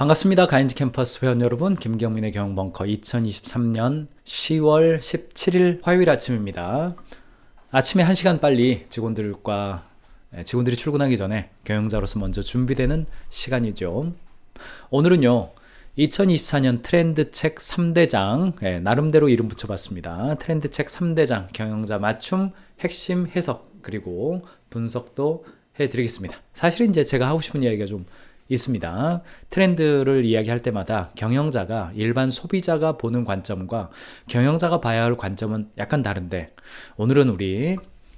반갑습니다. 가인지 캠퍼스 회원 여러분, 김경민의 경영벙커 2023년 10월 17일 화요일 아침입니다. 아침에 한시간 빨리 직원들과 예, 직원들이 출근하기 전에 경영자로서 먼저 준비되는 시간이죠. 오늘은요. 2024년 트렌드 책 3대장, 예, 나름대로 이름 붙여봤습니다. 트렌드 책 3대장, 경영자 맞춤, 핵심 해석, 그리고 분석도 해드리겠습니다. 사실 이제 제가 하고 싶은 이야기가 좀 있습니다. 트렌드를 이야기할 때마다 경영자가 일반 소비자가 보는 관점과 경영자가 봐야 할 관점은 약간 다른데 오늘은 우리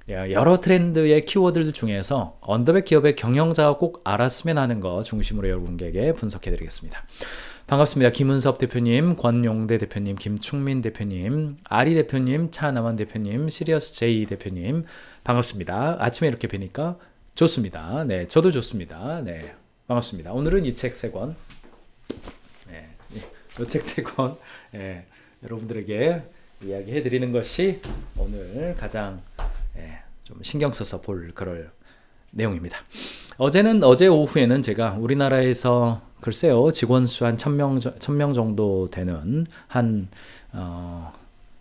여러 트렌드의 키워드들 중에서 언더백 기업의 경영자가 꼭 알았으면 하는 거 중심으로 여러분에게 분석해 드리겠습니다. 반갑습니다. 김은섭 대표님, 권용대 대표님, 김충민 대표님, 아리 대표님, 차남환 대표님, 시리어스 제이 대표님 반갑습니다. 아침에 이렇게 뵈니까 좋습니다. 네, 저도 좋습니다. 네, 반갑습니다. 오늘은 이 책 세권 예, 이책 세권 예, 여러분들에게 이야기해 드리는 것이 오늘 가장 예, 좀 신경 써서 볼 그럴 내용입니다. 어제는 어제 오후에는 제가 우리나라에서 글쎄요 직원 수한 1000명 정도 되는 한 어,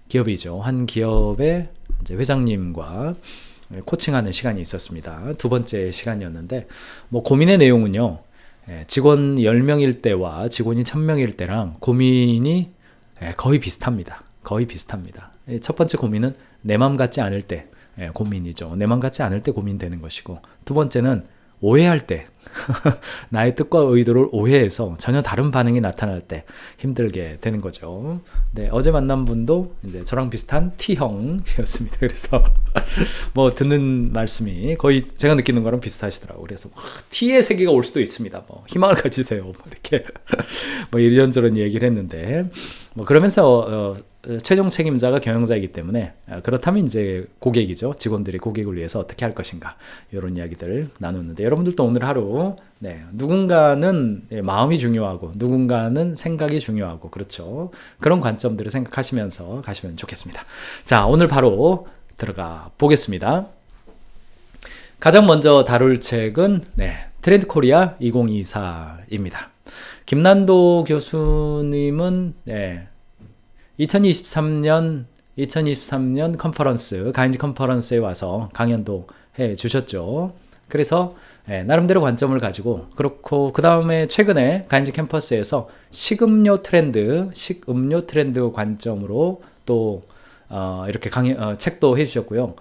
기업이죠. 한 기업의 이제 회장님과 네, 코칭하는 시간이 있었습니다. 두 번째 시간이었는데 뭐 고민의 내용은요. 예, 직원 10명일 때와 직원이 1000명일 때랑 고민이 예, 거의 비슷합니다. 거의 비슷합니다. 예, 첫 번째 고민은 내 맘 같지 않을 때 고민이죠. 내 맘 같지 않을 때 고민되는 것이고 두 번째는 오해할 때, 나의 뜻과 의도를 오해해서 전혀 다른 반응이 나타날 때 힘들게 되는 거죠. 네, 어제 만난 분도 이제 저랑 비슷한 T형이었습니다. 그래서 뭐 듣는 말씀이 거의 제가 느끼는 거랑 비슷하시더라고요. 그래서 와, T의 세계가 올 수도 있습니다. 뭐 희망을 가지세요. 뭐 이렇게 뭐 이런저런 얘기를 했는데 뭐 그러면서 어, 어, 최종 책임자가 경영자이기 때문에 아, 그렇다면 이제 고객이죠. 직원들이 고객을 위해서 어떻게 할 것인가 이런 이야기들을 나눴는데 여러분들도 오늘 하루 네, 누군가는 예, 마음이 중요하고 누군가는 생각이 중요하고 그렇죠. 그런 관점들을 생각하시면서 가시면 좋겠습니다. 자 오늘 바로 들어가 보겠습니다. 가장 먼저 다룰 책은 네, 트렌드 코리아 2024입니다. 김난도 교수님은 네, 2023년 2023년 컨퍼런스 가인지 컨퍼런스에 와서 강연도 해 주셨죠. 그래서 예, 나름대로 관점을 가지고 그렇고 그 다음에 최근에 가인지 캠퍼스에서 식음료 트렌드, 식음료 트렌드 관점으로 또 어, 이렇게 강의 어, 책도 해주셨고요.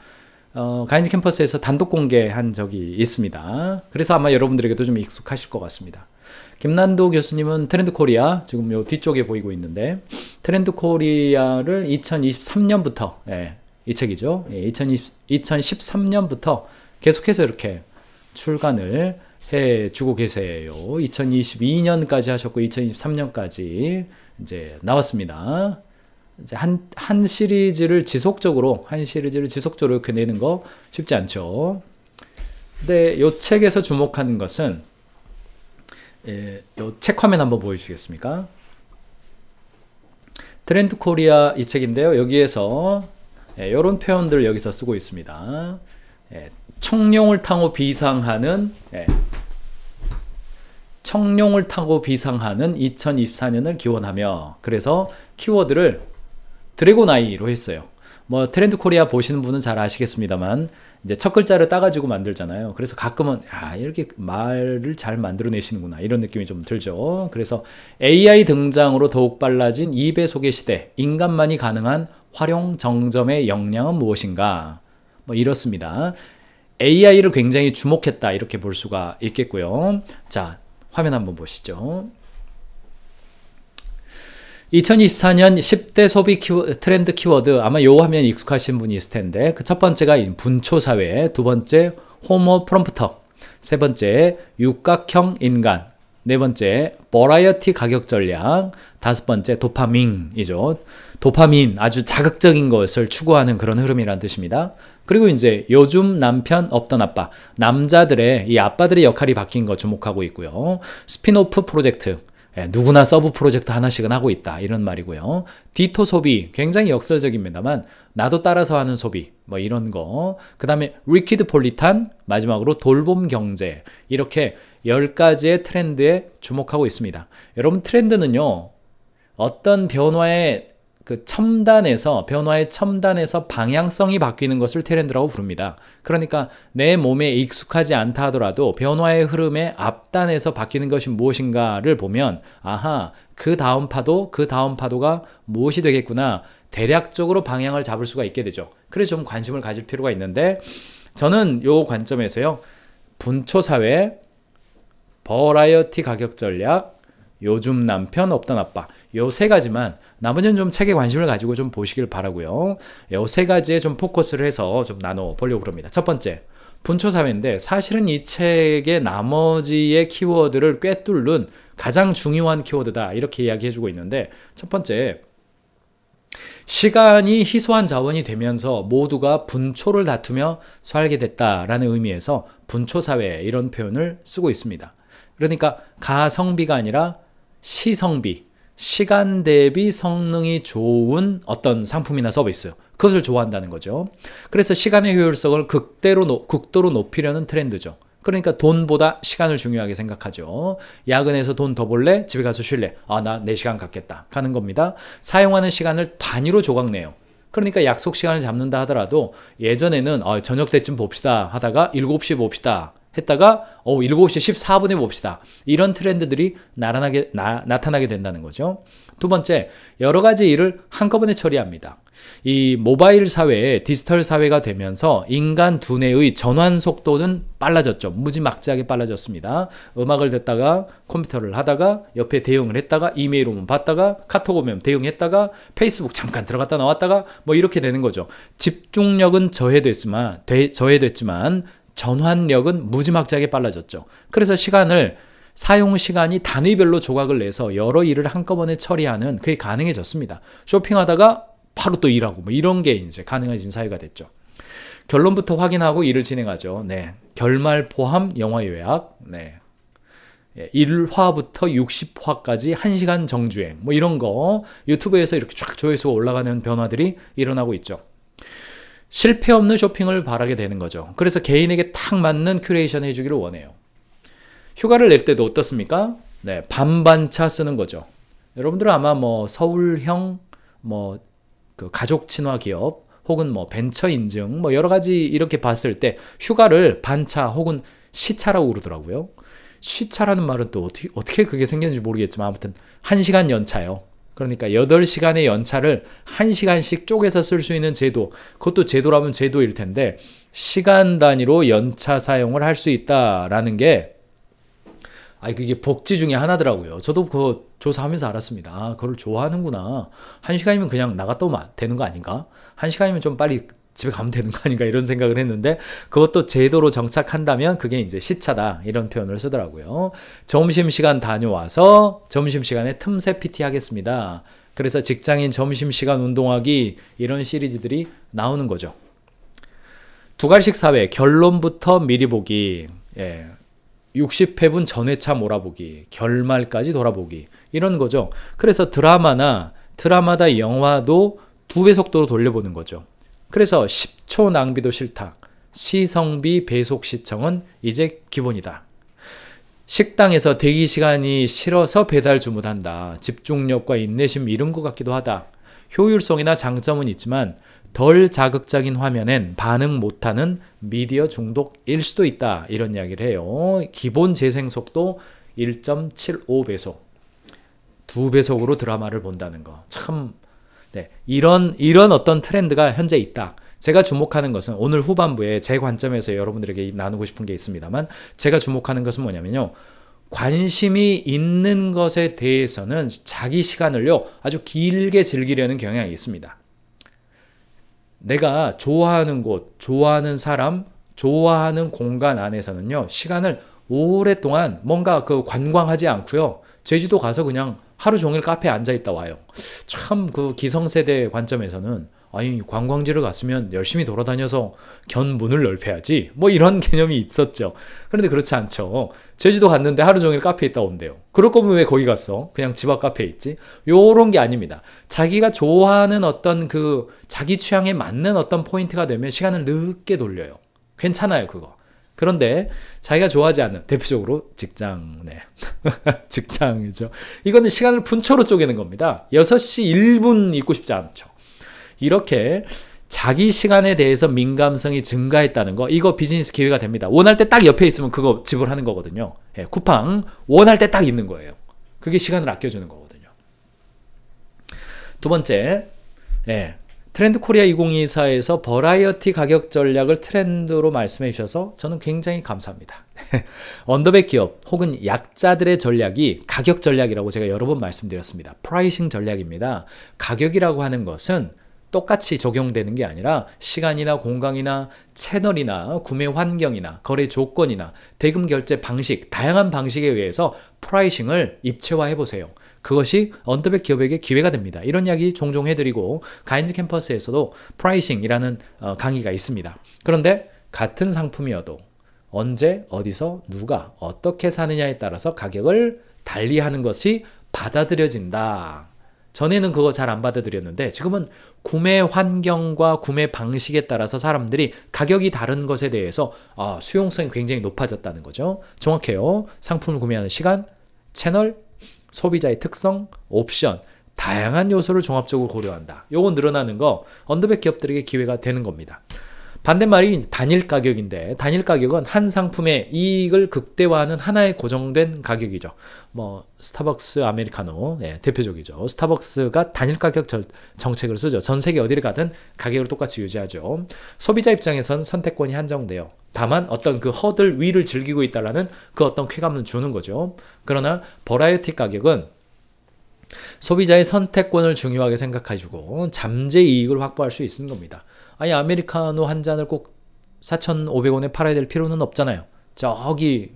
어, 가인지 캠퍼스에서 단독 공개한 적이 있습니다. 그래서 아마 여러분들에게도 좀 익숙하실 것 같습니다. 김난도 교수님은 트렌드 코리아 지금 요 뒤쪽에 보이고 있는데 트렌드 코리아를 2023년부터 예, 이 책이죠. 예, 2020, 2013년부터 계속해서 이렇게 출간을 해주고 계세요. 2022년까지 하셨고 2023년까지 이제 나왔습니다. 이제 한, 한 시리즈를 지속적으로 한 시리즈를 지속적으로 이렇게 내는 거 쉽지 않죠. 근데 이 책에서 주목하는 것은 예, 책 화면 한번 보여주시겠습니까? 트렌드 코리아 이 책인데요. 여기에서 이런 예, 표현들을 여기서 쓰고 있습니다. 예, 청룡을 타고 비상하는 예, 청룡을 타고 비상하는 2024년을 기원하며 그래서 키워드를 드래곤 아이로 했어요. 뭐 트렌드 코리아 보시는 분은 잘 아시겠습니다만 이제 첫 글자를 따가지고 만들잖아요. 그래서 가끔은 야 이렇게 말을 잘 만들어내시는구나 이런 느낌이 좀 들죠. 그래서 AI 등장으로 더욱 빨라진 2배속의 시대, 인간만이 가능한 활용 정점의 역량은 무엇인가? 뭐 이렇습니다. AI를 굉장히 주목했다 이렇게 볼 수가 있겠고요. 자 화면 한번 보시죠. 2024년 10대 소비 키워, 트렌드 키워드 아마 요 화면 익숙하신 분이 있을 텐데 그 첫 번째가 분초 사회, 두 번째 호모 프롬프터, 세 번째 육각형 인간, 네 번째 버라이어티 가격 전략, 다섯 번째 도파민이죠. 도파민 아주 자극적인 것을 추구하는 그런 흐름이란 뜻입니다. 그리고 이제 요즘 남편 없던 아빠, 남자들의 이 아빠들의 역할이 바뀐 거 주목하고 있고요. 스피노프 프로젝트, 예, 누구나 서브 프로젝트 하나씩은 하고 있다 이런 말이고요 디토 소비 굉장히 역설적입니다만 나도 따라서 하는 소비 뭐 이런 거 그 다음에 리퀴드 폴리탄 마지막으로 돌봄 경제 이렇게 10가지의 트렌드에 주목하고 있습니다 여러분 트렌드는요 어떤 변화에 그 첨단에서 변화의 첨단에서 방향성이 바뀌는 것을 테렌드라고 부릅니다. 그러니까 내 몸에 익숙하지 않다 하더라도 변화의 흐름의 앞단에서 바뀌는 것이 무엇인가를 보면 아하 그 다음 파도 그 다음 파도가 무엇이 되겠구나 대략적으로 방향을 잡을 수가 있게 되죠. 그래서 좀 관심을 가질 필요가 있는데 저는 요 관점에서요 분초 사회 버라이어티 가격 전략 요즘 남편 없던 아빠 요세 가지만 나머지는 좀 책에 관심을 가지고 좀 보시길 바라고요. 요 세 가지에 좀 포커스를 해서 좀 나눠 보려고 합니다. 첫 번째, 분초사회인데 사실은 이 책의 나머지의 키워드를 꿰뚫는 가장 중요한 키워드다 이렇게 이야기해주고 있는데 첫 번째 시간이 희소한 자원이 되면서 모두가 분초를 다투며 살게 됐다라는 의미에서 분초사회 이런 표현을 쓰고 있습니다. 그러니까 가성비가 아니라 시성비 시간 대비 성능이 좋은 어떤 상품이나 서비스 그것을 좋아한다는 거죠. 그래서 시간의 효율성을 극대로 노, 극도로 높이려는 트렌드죠. 그러니까 돈보다 시간을 중요하게 생각하죠. 야근해서 돈 더 벌래? 집에 가서 쉴래? 아, 나 4시간 갖겠다. 가는 겁니다. 사용하는 시간을 단위로 조각내요. 그러니까 약속 시간을 잡는다 하더라도 예전에는 어, 저녁 때쯤 봅시다 하다가 7시 봅시다. 했다가 어 7시 14분에 봅시다. 이런 트렌드들이 나란하게, 나, 나타나게 된다는 거죠. 두 번째, 여러 가지 일을 한꺼번에 처리합니다. 이 모바일 사회에 디지털 사회가 되면서 인간 두뇌의 전환 속도는 빨라졌죠. 무지막지하게 빨라졌습니다. 음악을 듣다가 컴퓨터를 하다가 옆에 대응을 했다가 이메일 오면 봤다가 카톡 오면 대응했다가 페이스북 잠깐 들어갔다 나왔다가 뭐 이렇게 되는 거죠. 집중력은 저해됐지만 되, 저해됐지만 전환력은 무지막지하게 빨라졌죠. 그래서 시간을 사용 시간이 단위별로 조각을 내서 여러 일을 한꺼번에 처리하는 그게 가능해졌습니다. 쇼핑하다가 바로 또 일하고 뭐 이런 게 이제 가능해진 사회가 됐죠. 결론부터 확인하고 일을 진행하죠. 네. 결말 포함 영화 예약 네. 1화부터 예, 60화까지 1시간 정주행. 뭐 이런 거 유튜브에서 이렇게 쫙 조회수가 올라가는 변화들이 일어나고 있죠. 실패 없는 쇼핑을 바라게 되는 거죠. 그래서 개인에게 딱 맞는 큐레이션 해주기를 원해요. 휴가를 낼 때도 어떻습니까? 네, 반반차 쓰는 거죠. 여러분들은 아마 뭐 서울형 뭐 그 가족 친화 기업 혹은 뭐 벤처 인증 뭐 여러 가지 이렇게 봤을 때 휴가를 반차 혹은 시차라고 그러더라고요. 시차라는 말은 또 어떻게, 어떻게 그게 생겼는지 모르겠지만 아무튼 1시간 연차요. 그러니까 8시간의 연차를 1시간씩 쪼개서 쓸 수 있는 제도, 그것도 제도라면 제도일 텐데, 시간 단위로 연차 사용을 할 수 있다라는 게, 아, 그게 복지 중에 하나더라고요. 저도 그 조사하면서 알았습니다. 아, 그걸 좋아하는구나. 1시간이면 그냥 나갔다 오면 되는 거 아닌가? 1시간이면 좀 빨리 집에 가면 되는 거 아닌가 이런 생각을 했는데 그것도 제도로 정착한다면 그게 이제 시차다 이런 표현을 쓰더라고요. 점심시간 다녀와서 점심시간에 틈새 PT 하겠습니다. 그래서 직장인 점심시간 운동하기 이런 시리즈들이 나오는 거죠. 두갈식 사회 결론부터 미리 보기 예. 60회분 전회차 몰아보기, 결말까지 돌아보기 이런 거죠. 그래서 드라마나 드라마다 영화도 두 배 속도로 돌려보는 거죠. 그래서 10초 낭비도 싫다. 시성비 배속 시청은 이제 기본이다. 식당에서 대기 시간이 싫어서 배달 주문한다. 집중력과 인내심 잃은 것 같기도 하다. 효율성이나 장점은 있지만 덜 자극적인 화면엔 반응 못하는 미디어 중독일 수도 있다. 이런 이야기를 해요. 기본 재생 속도 1.75배속. 두 배속으로 드라마를 본다는 거. 참 네, 이런 이런 어떤 트렌드가 현재 있다. 제가 주목하는 것은 오늘 후반부에 제 관점에서 여러분들에게 나누고 싶은 게 있습니다만 제가 주목하는 것은 뭐냐면요. 관심이 있는 것에 대해서는 자기 시간을요 아주 길게 즐기려는 경향이 있습니다. 내가 좋아하는 곳, 좋아하는 사람, 좋아하는 공간 안에서는요 시간을 오랫동안 뭔가 그 관광하지 않고요 제주도 가서 그냥 하루 종일 카페에 앉아 있다 와요. 참 그 기성세대 관점에서는 아니 관광지를 갔으면 열심히 돌아다녀서 견문을 넓혀야지 뭐 이런 개념이 있었죠. 그런데 그렇지 않죠. 제주도 갔는데 하루 종일 카페에 있다 온대요. 그럴 거면 왜 거기 갔어? 그냥 집 앞 카페에 있지? 요런 게 아닙니다. 자기가 좋아하는 어떤 그 자기 취향에 맞는 어떤 포인트가 되면 시간을 늦게 돌려요. 괜찮아요 그거. 그런데 자기가 좋아하지 않는 대표적으로 직장, 네. 직장이죠. 이거는 시간을 분초로 쪼개는 겁니다. 6시 1분 있고 싶지 않죠. 이렇게 자기 시간에 대해서 민감성이 증가했다는 거 이거 비즈니스 기회가 됩니다. 원할 때 딱 옆에 있으면 그거 지불하는 거거든요. 예, 쿠팡 원할 때 딱 있는 거예요. 그게 시간을 아껴주는 거거든요. 두 번째, 예, 트렌드 코리아 2024에서 버라이어티 가격 전략을 트렌드로 말씀해 주셔서 저는 굉장히 감사합니다. 언더백 기업 혹은 약자들의 전략이 가격 전략이라고 제가 여러 번 말씀드렸습니다. 프라이싱 전략입니다. 가격이라고 하는 것은 똑같이 적용되는 게 아니라 시간이나 공간이나 채널이나 구매 환경이나 거래 조건이나 대금 결제 방식, 다양한 방식에 의해서 프라이싱을 입체화해 보세요. 그것이 언더백 기업에게 기회가 됩니다. 이런 이야기 종종 해드리고 가인즈 캠퍼스에서도 프라이싱이라는 어, 강의가 있습니다. 그런데 같은 상품이어도 언제 어디서 누가 어떻게 사느냐에 따라서 가격을 달리하는 것이 받아들여진다. 전에는 그거 잘 안 받아들였는데 지금은 구매 환경과 구매 방식에 따라서 사람들이 가격이 다른 것에 대해서 아, 수용성이 굉장히 높아졌다는 거죠. 정확해요. 상품을 구매하는 시간, 채널, 소비자의 특성, 옵션, 다양한 요소를 종합적으로 고려한다. 요건 늘어나는 거 언더백 기업들에게 기회가 되는 겁니다. 반대말이 단일 가격인데 단일 가격은 한 상품의 이익을 극대화하는 하나의 고정된 가격이죠. 뭐 스타벅스 아메리카노 예, 대표적이죠. 스타벅스가 단일 가격 절, 정책을 쓰죠. 전 세계 어디를 가든 가격을 똑같이 유지하죠. 소비자 입장에선 선택권이 한정돼요. 다만 어떤 그 허들 위를 즐기고 있다라는 그 어떤 쾌감을 주는 거죠. 그러나 버라이어티 가격은 소비자의 선택권을 중요하게 생각해주고 잠재 이익을 확보할 수 있는 겁니다. 아예 아메리카노 한 잔을 꼭 4,500원에 팔아야 될 필요는 없잖아요. 저기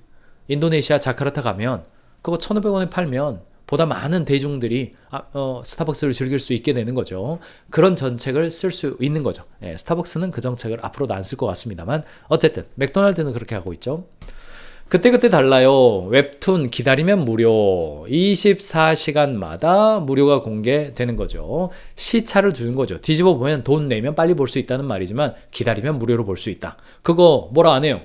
인도네시아 자카르타 가면 그거 1,500원에 팔면 보다 많은 대중들이 아, 어, 스타벅스를 즐길 수 있게 되는 거죠. 그런 전책을 쓸 수 있는 거죠. 예, 스타벅스는 그 정책을 앞으로도 안 쓸 것 같습니다만 어쨌든 맥도날드는 그렇게 하고 있죠. 그때그때 달라요. 웹툰 기다리면 무료. 24시간마다 무료가 공개되는 거죠. 시차를 두는 거죠. 뒤집어 보면 돈 내면 빨리 볼 수 있다는 말이지만 기다리면 무료로 볼 수 있다. 그거 뭐라 안 해요.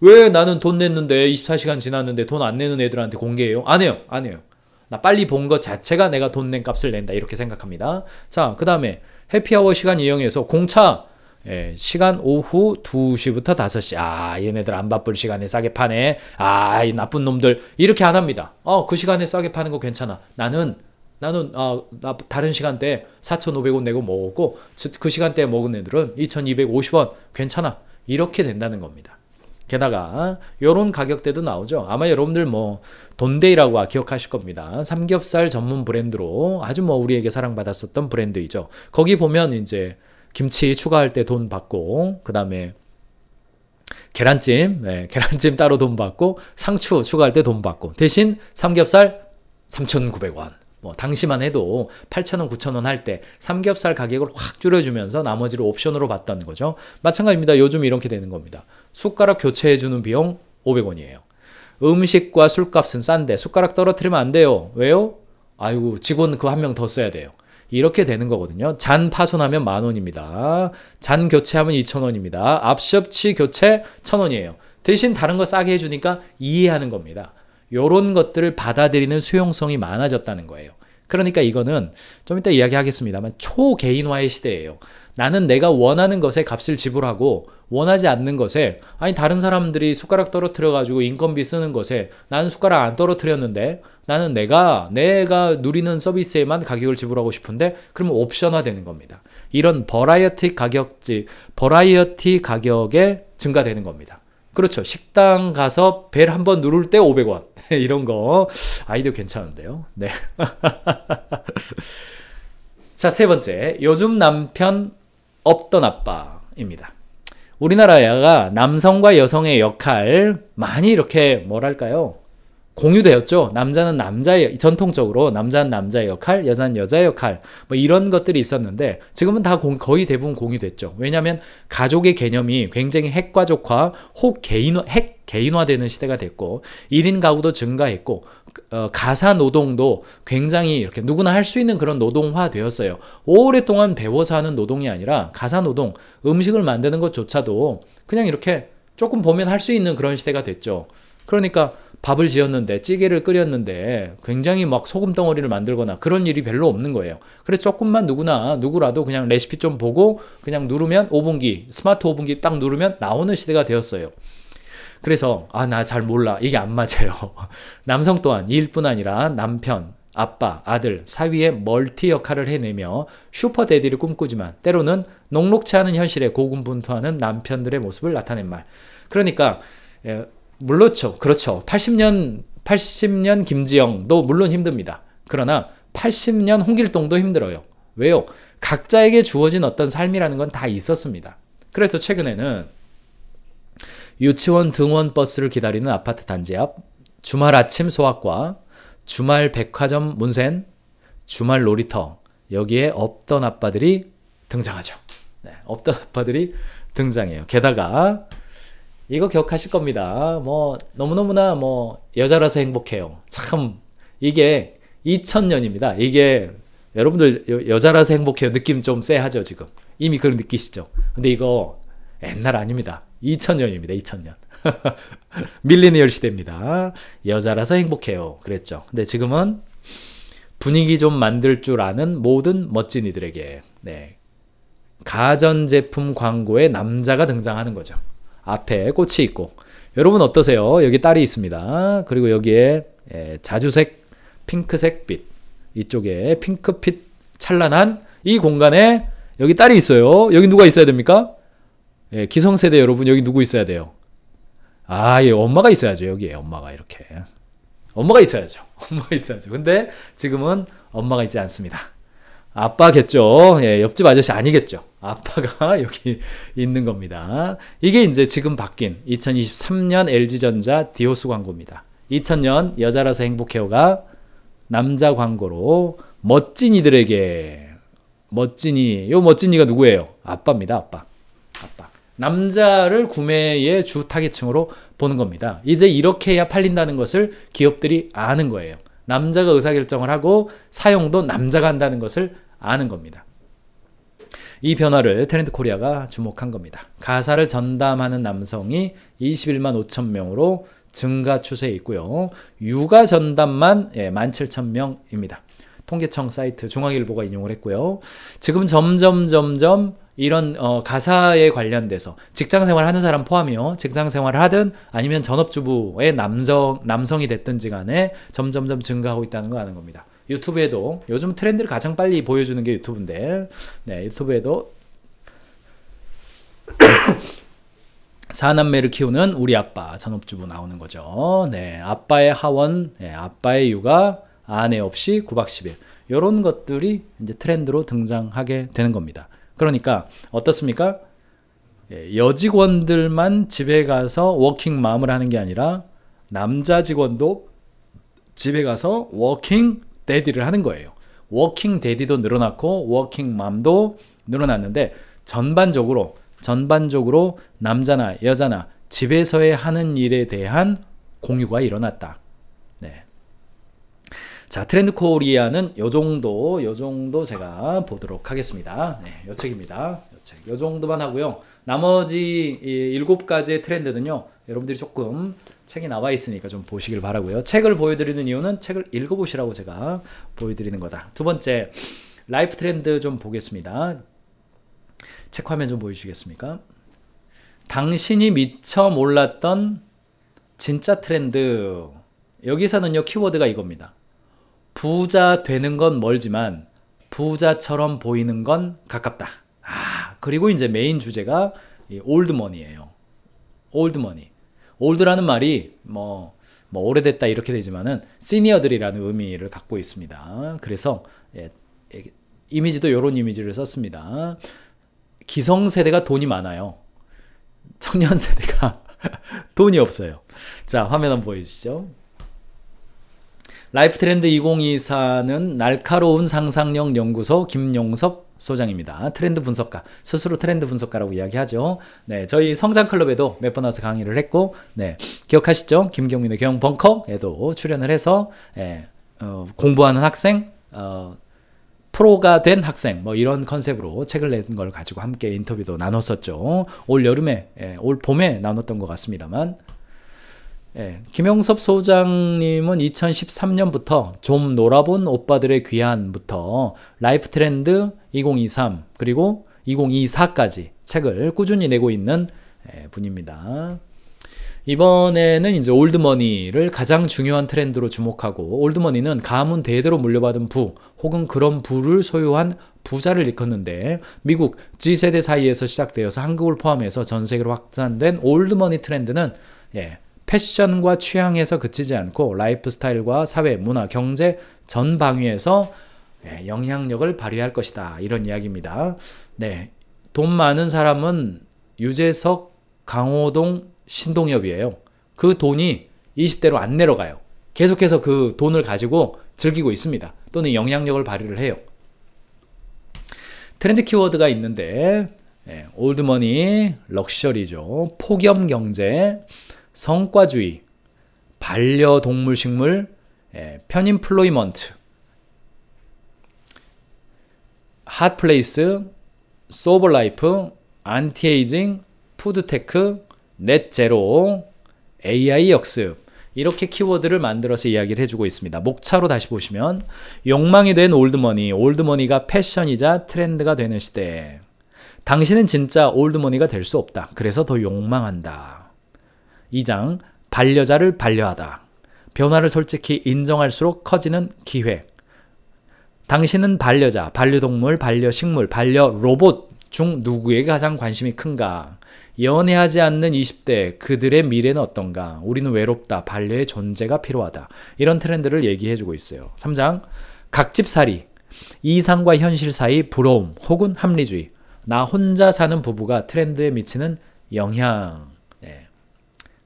왜 나는 돈 냈는데 24시간 지났는데 돈 안 내는 애들한테 공개해요? 안 해요. 안 해요. 나 빨리 본 것 자체가 내가 돈 낸 값을 낸다. 이렇게 생각합니다. 자, 그 다음에 해피아워 시간 이용해서 공차 예, 시간 오후 2시부터 5시. 아, 얘네들 안 바쁠 시간에 싸게 파네. 아, 이 나쁜 놈들. 이렇게 안 합니다. 어, 그 시간에 싸게 파는 거 괜찮아. 나는, 나는, 어, 나 다른 시간대 에 4,500원 내고 먹었고, 그 시간대에 먹은 애들은 2,250원. 괜찮아. 이렇게 된다는 겁니다. 게다가 요런 가격대도 나오죠. 아마 여러분들 뭐 돈데이라고 기억하실 겁니다. 삼겹살 전문 브랜드로 아주 뭐 우리에게 사랑받았었던 브랜드이죠. 거기 보면 이제 김치 추가할 때 돈 받고 그 다음에 계란찜, 네, 계란찜 따로 돈 받고 상추 추가할 때 돈 받고 대신 삼겹살 3,900원. 뭐 당시만 해도 8,000원, 9,000원 할 때 삼겹살 가격을 확 줄여주면서 나머지를 옵션으로 받던 거죠. 마찬가지입니다. 요즘 이렇게 되는 겁니다. 숟가락 교체해주는 비용 500원이에요. 음식과 술값은 싼데 숟가락 떨어뜨리면 안 돼요. 왜요? 아이고 직원 그 한 명 더 써야 돼요. 이렇게 되는 거거든요. 잔 파손하면 만 원입니다. 잔 교체하면 2천 원입니다. 앞접치 교체 천 원이에요. 대신 다른 거 싸게 해주니까 이해하는 겁니다. 요런 것들을 받아들이는 수용성이 많아졌다는 거예요. 그러니까 이거는 좀 이따 이야기하겠습니다만 초개인화의 시대예요. 나는 내가 원하는 것에 값을 지불하고 원하지 않는 것에 아니 다른 사람들이 숟가락 떨어뜨려 가지고 인건비 쓰는 것에 나는 숟가락 안 떨어뜨렸는데 나는 내가 내가 누리는 서비스에만 가격을 지불하고 싶은데 그러면 옵션화 되는 겁니다. 이런 버라이어티 가격지 버라이어티 가격에 증가되는 겁니다. 그렇죠. 식당 가서 벨한번 누를 때 500원. 이런 거 아이디어 괜찮은데요. 네. 자, 세 번째. 요즘 남편 없던 아빠입니다. 우리나라가 남성과 여성의 역할 많이 이렇게 뭐랄까요? 공유되었죠. 남자는 남자의 전통적으로 남자는 남자의 역할, 여자는 여자의 역할 뭐 이런 것들이 있었는데 지금은 다 공, 거의 대부분 공유됐죠. 왜냐하면 가족의 개념이 굉장히 핵과족화혹 개인화, 핵 개인화되는 시대가 됐고 1인 가구도 증가했고 어, 가사 노동도 굉장히 이렇게 누구나 할 수 있는 그런 노동화 되었어요. 오랫동안 배워서 하는 노동이 아니라 가사 노동, 음식을 만드는 것조차도 그냥 이렇게 조금 보면 할 수 있는 그런 시대가 됐죠. 그러니까 밥을 지었는데 찌개를 끓였는데 굉장히 막 소금 덩어리를 만들거나 그런 일이 별로 없는 거예요. 그래서 조금만 누구나 누구라도 그냥 레시피 좀 보고 그냥 누르면 오븐기 스마트 오븐기 딱 누르면 나오는 시대가 되었어요. 그래서 아 나 잘 몰라 이게 안 맞아요. 남성 또한 일뿐 아니라 남편, 아빠, 아들, 사위의 멀티 역할을 해내며 슈퍼데디를 꿈꾸지만 때로는 녹록치 않은 현실에 고군분투하는 남편들의 모습을 나타낸 말. 그러니까 예, 물론죠. 그렇죠. 80년 80년 김지영도 물론 힘듭니다. 그러나 80년 홍길동도 힘들어요. 왜요? 각자에게 주어진 어떤 삶이라는 건 다 있었습니다. 그래서 최근에는 유치원 등원 버스를 기다리는 아파트 단지 앞 주말 아침 소학과 주말 백화점 문센 주말 놀이터 여기에 없던 아빠들이 등장하죠. 네, 없던 아빠들이 등장해요. 게다가 이거 기억하실 겁니다. 뭐 너무너무나 뭐 여자라서 행복해요. 참 이게 2000년입니다. 이게 여러분들 여, 자라서 행복해요 느낌 좀 쎄하죠 지금 이미 그걸 느끼시죠. 근데 이거 옛날 아닙니다. 2000년입니다. 2000년. 밀리니얼 시대입니다. 여자라서 행복해요. 그랬죠. 근데 지금은 분위기 좀 만들 줄 아는 모든 멋진이들에게 네. 가전제품 광고에 남자가 등장하는 거죠. 앞에 꽃이 있고 여러분 어떠세요? 여기 딸이 있습니다. 그리고 여기에 예, 자주색, 핑크색 빛 이쪽에 핑크빛 찬란한 이 공간에 여기 딸이 있어요. 여기 누가 있어야 됩니까? 예, 기성세대 여러분 여기 누구 있어야 돼요? 아, 예, 엄마가 있어야죠. 여기에 엄마가 이렇게. 엄마가 있어야죠. 엄마가 있어야죠. 근데 지금은 엄마가 있지 않습니다. 아빠겠죠. 예, 옆집 아저씨 아니겠죠. 아빠가 여기 있는 겁니다. 이게 이제 지금 바뀐 2023년 LG전자 디오스 광고입니다. 2000년 여자라서 행복해요가 남자 광고로 멋진이들에게 멋진이 요 멋진이가 누구예요? 아빠입니다. 아빠. 아빠. 남자를 구매의 주 타겟층으로 보는 겁니다. 이제 이렇게 해야 팔린다는 것을 기업들이 아는 거예요. 남자가 의사결정을 하고 사용도 남자가 한다는 것을 아는 겁니다. 이 변화를 테렌트 코리아가 주목한 겁니다. 가사를 전담하는 남성이 21만 5천 명으로 증가 추세에 있고요. 육아 전담만 예, 17,000명입니다. 통계청 사이트 중앙일보가 인용을 했고요. 지금 점점 점점 이런 어, 가사에 관련돼서 직장 생활 하는 사람 포함이요. 직장 생활을 하든 아니면 전업주부의 남성 남성이 됐든지 간에 점점점 증가하고 있다는 거 아는 겁니다. 유튜브에도 요즘 트렌드를 가장 빨리 보여주는 게 유튜브인데 네, 유튜브에도 사남매를 키우는 우리 아빠 전업주부 나오는 거죠. 네, 아빠의 하원, 네, 아빠의 육아, 아내 없이 9박 10일 요런 것들이 이제 트렌드로 등장하게 되는 겁니다. 그러니까 어떻습니까? 예, 여직원들만 집에 가서 워킹맘을 하는 게 아니라 남자 직원도 집에 가서 워킹 데디를 하는 거예요. 워킹 데디도 늘어났고 워킹 맘도 늘어났는데 전반적으로 전반적으로 남자나 여자나 집에서의 하는 일에 대한 공유가 일어났다. 네. 자, 트렌드 코리아는 요 정도, 요 정도 제가 보도록 하겠습니다. 네, 요 책입니다. 요 책. 요 정도만 하고요. 나머지 일곱 가지의 트렌드는요. 여러분들이 조금 책이 나와 있으니까 좀 보시길 바라고요. 책을 보여드리는 이유는 책을 읽어보시라고 제가 보여드리는 거다. 두 번째, 라이프 트렌드 좀 보겠습니다. 책 화면 좀 보여주시겠습니까? 당신이 미처 몰랐던 진짜 트렌드. 여기서는요, 키워드가 이겁니다. 부자 되는 건 멀지만 부자처럼 보이는 건 가깝다. 아, 그리고 이제 메인 주제가 올드머니예요. 올드머니. 올드라는 말이 뭐, 뭐 오래됐다 이렇게 되지만은 시니어들이라는 의미를 갖고 있습니다. 그래서 예, 예 이미지도 이런 이미지를 썼습니다. 기성 세대가 돈이 많아요. 청년 세대가 돈이 없어요. 자, 화면 한번 보여주시죠. 라이프 트렌드 2024는 날카로운 상상력 연구소 김용섭 소장입니다. 트렌드 분석가 스스로 트렌드 분석가라고 이야기하죠. 네, 저희 성장 클럽에도 몇 번 와서 강의를 했고, 네 기억하시죠? 김경민의 경영 벙커에도 출연을 해서 예, 어, 공부하는 학생, 어, 프로가 된 학생 뭐 이런 컨셉으로 책을 낸 걸 가지고 함께 인터뷰도 나눴었죠. 올 여름에 예, 올 봄에 나눴던 것 같습니다만. 예, 김용섭 소장님은 2013년부터 좀 놀아본 오빠들의 귀환부터 라이프 트렌드, 2023 그리고 2024까지 책을 꾸준히 내고 있는 예, 분입니다. 이번에는 이제 올드머니를 가장 중요한 트렌드로 주목하고 올드머니는 가문 대대로 물려받은 부 혹은 그런 부를 소유한 부자를 일컫는데 미국 G세대 사이에서 시작되어서 한국을 포함해서 전 세계로 확산된 올드머니 트렌드는 예, 패션과 취향에서 그치지 않고 라이프스타일과 사회, 문화, 경제 전 방위에서 예, 영향력을 발휘할 것이다. 이런 이야기입니다. 네. 돈 많은 사람은 유재석, 강호동, 신동엽이에요. 그 돈이 20대로 안 내려가요. 계속해서 그 돈을 가지고 즐기고 있습니다. 또는 영향력을 발휘를 해요. 트렌드 키워드가 있는데 예, 올드머니, 럭셔리죠. 폭염 경제, 성과주의, 반려동물 식물, 예, 편인플로이먼트, 핫플레이스, 소블라이프, 안티에이징, 푸드테크, 넷제로, AI 역습 이렇게 키워드를 만들어서 이야기를 해주고 있습니다. 목차로 다시 보시면 욕망이 된 올드머니, 올드머니가 패션이자 트렌드가 되는 시대 당신은 진짜 올드머니가 될 수 없다. 그래서 더 욕망한다. 2장 반려자를 반려하다. 변화를 솔직히 인정할수록 커지는 기회 당신은 반려자, 반려동물, 반려식물, 반려로봇 중 누구에게 가장 관심이 큰가? 연애하지 않는 20대 그들의 미래는 어떤가? 우리는 외롭다. 반려의 존재가 필요하다. 이런 트렌드를 얘기해 주고 있어요. 3장. 각집살이. 이상과 현실 사이 부러움 혹은 합리주의. 나 혼자 사는 부부가 트렌드에 미치는 영향. 네.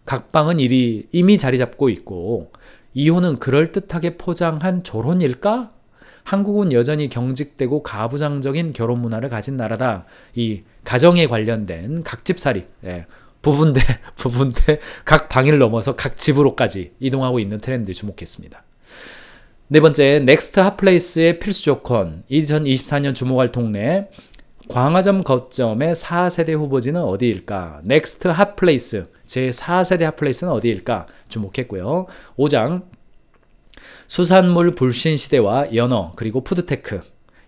각방은 이미 자리 잡고 있고 이혼은 그럴듯하게 포장한 조론일까? 한국은 여전히 경직되고 가부장적인 결혼 문화를 가진 나라다. 이 가정에 관련된 각집살이 예, 부분대 부분대 각 방을 넘어서 각 집으로까지 이동하고 있는 트렌드 주목했습니다. 네 번째, 넥스트 핫플레이스의 필수 조건. 2024년 주목할 동네. 광화점 거점의 4세대 후보지는 어디일까? 넥스트 핫플레이스, 제4세대 핫플레이스는 어디일까? 주목했고요. 5장, 수산물 불신 시대와 연어 그리고 푸드테크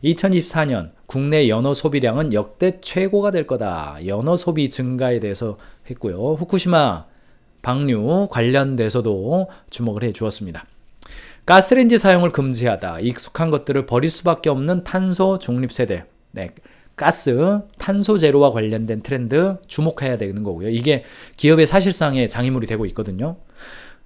2024년 국내 연어 소비량은 역대 최고가 될 거다. 연어 소비 증가에 대해서 했고요. 후쿠시마 방류 관련돼서도 주목을 해 주었습니다. 가스레인지 사용을 금지하다. 익숙한 것들을 버릴 수밖에 없는 탄소 중립 세대. 네. 가스, 탄소 제로와 관련된 트렌드 주목해야 되는 거고요. 이게 기업의 사실상의 장애물이 되고 있거든요.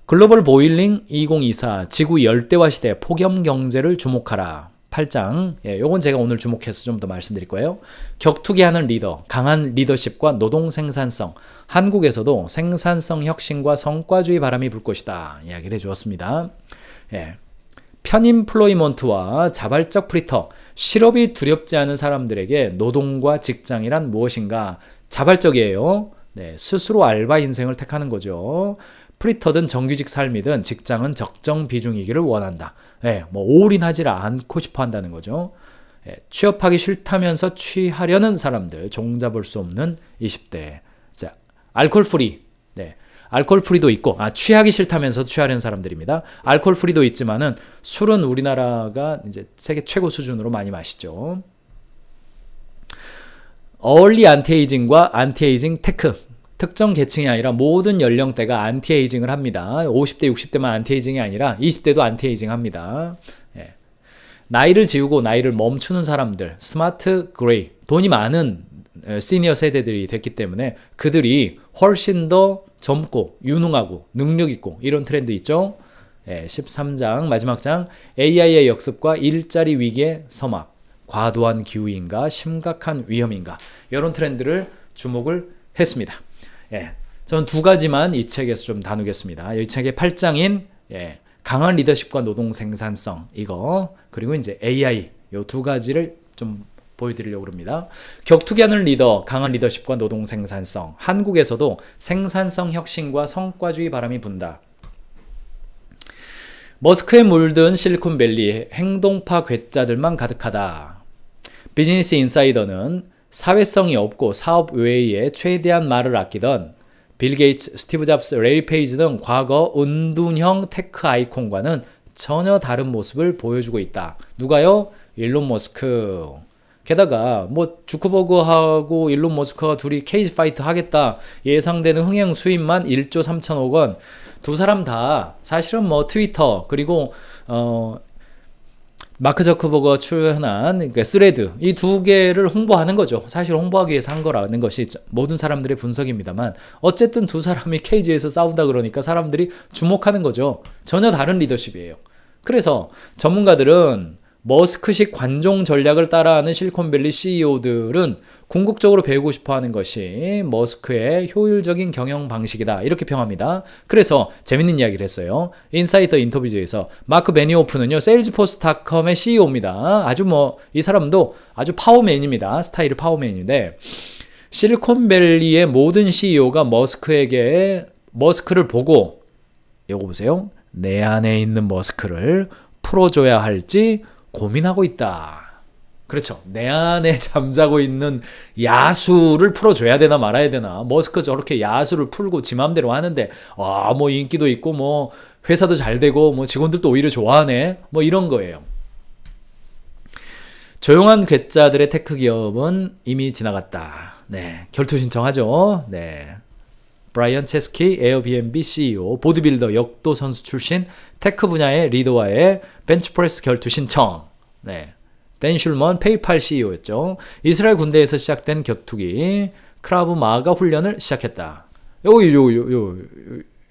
글로벌 보일링 2024 지구 열대화 시대 폭염 경제를 주목하라. 8장. 예, 요건 제가 오늘 주목해서 좀 더 말씀드릴 거예요. 격투기하는 리더, 강한 리더십과 노동 생산성. 한국에서도 생산성 혁신과 성과주의 바람이 불 것이다. 이야기를 해 주었습니다. 예. 편인플로이먼트와 자발적 프리터, 실업이 두렵지 않은 사람들에게 노동과 직장이란 무엇인가? 자발적이에요. 네, 스스로 알바 인생을 택하는 거죠. 프리터든 정규직 삶이든 직장은 적정 비중이기를 원한다. 예, 뭐 올인하지 않고 싶어 한다는 거죠. 예, 취업하기 싫다면서 취하려는 사람들 종잡을 수 없는 20대. 자, 알콜 프리. 네. 알콜 프리도 있고 아 취하기 싫다면서 취하려는 사람들입니다. 알콜 프리도 있지만은 술은 우리나라가 이제 세계 최고 수준으로 많이 마시죠. 얼리 안티에이징과 안티에이징 테크 특정 계층이 아니라 모든 연령대가 안티에이징을 합니다. 50대, 60대만 안티에이징이 아니라 20대도 안티에이징 합니다. 예. 나이를 지우고 나이를 멈추는 사람들, 스마트 그레이, 돈이 많은 시니어 세대들이 됐기 때문에 그들이 훨씬 더 젊고 유능하고 능력 있고 이런 트렌드 있죠. 예, 13장 마지막 장 AI의 역습과 일자리 위기의 서막, 과도한 기후인가 심각한 위험인가 이런 트렌드를 주목을 했습니다. 예. 저는 두 가지만 이 책에서 좀다루겠습니다이 책의 8장인 예, 강한 리더십과 노동 생산성 이거 그리고 이제 AI 요두 가지를 좀 보여드리려고 합니다. 격투기 하는 리더, 강한 리더십과 노동 생산성. 한국에서도 생산성 혁신과 성과주의 바람이 분다. 머스크에 물든 실리콘밸리 행동파 괴짜들만 가득하다. 비즈니스 인사이더는 사회성이 없고 사업 외에 최대한 말을 아끼던 빌 게이츠, 스티브 잡스, 레이 페이지 등 과거 은둔형 테크 아이콘과는 전혀 다른 모습을 보여주고 있다. 누가요? 일론 머스크. 게다가 뭐 주크버그하고 일론 머스크가 둘이 케이지 파이트 하겠다 예상되는 흥행 수입만 1조 3천억 원. 두 사람 다 사실은 뭐 트위터 그리고 어 마크 저크버거 출연한 그 스레드 이 두 개를 홍보하는 거죠. 사실 홍보하기 위해서 한 거라는 것이 모든 사람들의 분석입니다만 어쨌든 두 사람이 케이지에서 싸운다 그러니까 사람들이 주목하는 거죠. 전혀 다른 리더십이에요. 그래서 전문가들은 머스크식 관종 전략을 따라하는 실리콘밸리 CEO들은 궁극적으로 배우고 싶어 하는 것이 머스크의 효율적인 경영 방식이다. 이렇게 평합니다. 그래서 재밌는 이야기를 했어요. 인사이터 인터뷰에서 마크 베니오프는요, 세일즈포스닷컴의 CEO입니다. 아주 뭐, 이 사람도 아주 파워맨입니다. 스타일이 파워맨인데, 실리콘밸리의 모든 CEO가 머스크에게 머스크를 보고, 요거 보세요. 내 안에 있는 머스크를 풀어줘야 할지, 고민하고 있다. 그렇죠. 내 안에 잠자고 있는 야수를 풀어줘야 되나 말아야 되나. 머스크 저렇게 야수를 풀고 지 맘대로 하는데, 아, 뭐 인기도 있고, 뭐 회사도 잘 되고, 뭐 직원들도 오히려 좋아하네. 뭐 이런 거예요. 조용한 괴짜들의 테크 기업은 이미 지나갔다. 네. 결투 신청하죠. 네. 브라이언 체스키, 에어비앤비 CEO, 보드빌더, 역도 선수 출신, 테크 분야의 리더와의 벤치프레스 결투 신청. 네. 댄 슐먼 페이팔 CEO였죠. 이스라엘 군대에서 시작된 격투기 크라브 마가 훈련을 시작했다. 요 요 요 요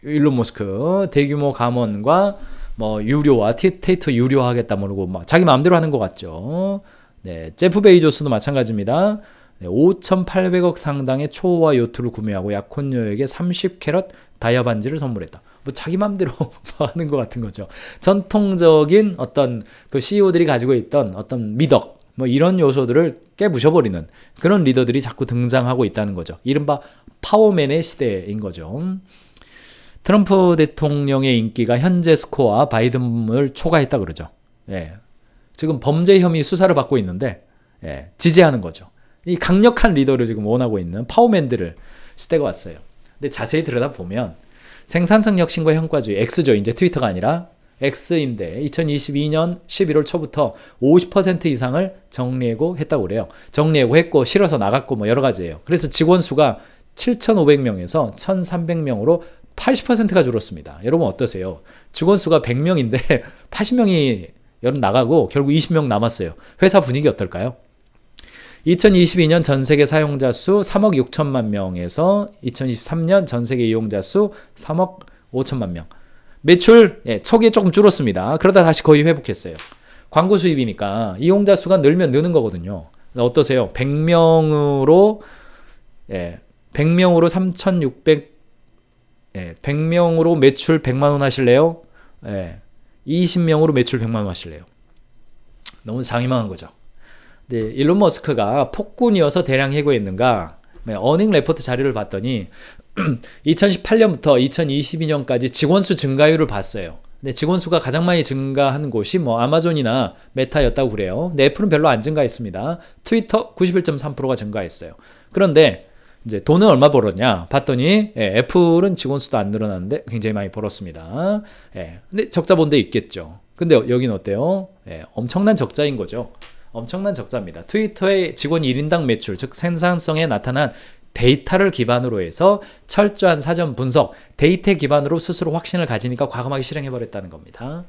일론 머스크 대규모 감원과 뭐 유료화 테이터 유료화하겠다 모르고 막 자기 마음대로 하는 것 같죠. 네, 제프 베이조스도 마찬가지입니다. 5,800억 상당의 초호화 요트를 구매하고 약혼녀에게 30캐럿 다이아 반지를 선물했다. 뭐 자기 맘대로 하는 것 같은 거죠. 전통적인 어떤 그 CEO들이 가지고 있던 어떤 미덕, 뭐 이런 요소들을 깨부셔버리는 그런 리더들이 자꾸 등장하고 있다는 거죠. 이른바 파워맨의 시대인 거죠. 트럼프 대통령의 인기가 현재 스코어 바이든을 초과했다 그러죠. 예. 지금 범죄 혐의 수사를 받고 있는데 예. 지지하는 거죠. 이 강력한 리더를 지금 원하고 있는 파워맨들을 시대가 왔어요. 근데 자세히 들여다보면 생산성 혁신과 현과주의 X죠. 이제 트위터가 아니라 X인데 2022년 11월 초부터 50% 이상을 정리해고 했다고 그래요. 정리해고 했고 실어서 나갔고 뭐 여러 가지예요. 그래서 직원 수가 7,500명에서 1,300명으로 80%가 줄었습니다. 여러분 어떠세요? 직원 수가 100명인데 80명이 여름 나가고 결국 20명 남았어요. 회사 분위기 어떨까요? 2022년 전 세계 사용자 수 3억 6천만 명에서 2023년 전 세계 이용자 수 3억 5천만 명. 매출 예, 초기에 조금 줄었습니다. 그러다 다시 거의 회복했어요. 광고 수입이니까 이용자 수가 늘면 느는 거거든요. 어떠세요? 100명으로 예, 100명으로 3,600 예, 100명으로 매출 100만 원 하실래요? 예. 20명으로 매출 100만 원 하실래요? 너무 장이망한 거죠. 네, 일론 머스크가 폭군이어서 대량 해고했는가? 네, 어닝 레포트 자료를 봤더니 2018년부터 2022년까지 직원 수 증가율을 봤어요. 근 직원 수가 가장 많이 증가하는 곳이 뭐 아마존이나 메타였다고 그래요. 근 애플은 별로 안 증가했습니다. 트위터 91.3%가 증가했어요. 그런데 이제 돈은 얼마 벌었냐 봤더니 예, 애플은 직원 수도 안 늘어났는데 굉장히 많이 벌었습니다. 예, 근데 적자 본데 있겠죠. 근데 여긴 어때요? 예, 엄청난 적자인 거죠. 엄청난 적자입니다. 트위터의 직원 1인당 매출, 즉 생산성에 나타난 데이터를 기반으로 해서 철저한 사전 분석, 데이터 기반으로 스스로 확신을 가지니까 과감하게 실행해버렸다는 겁니다.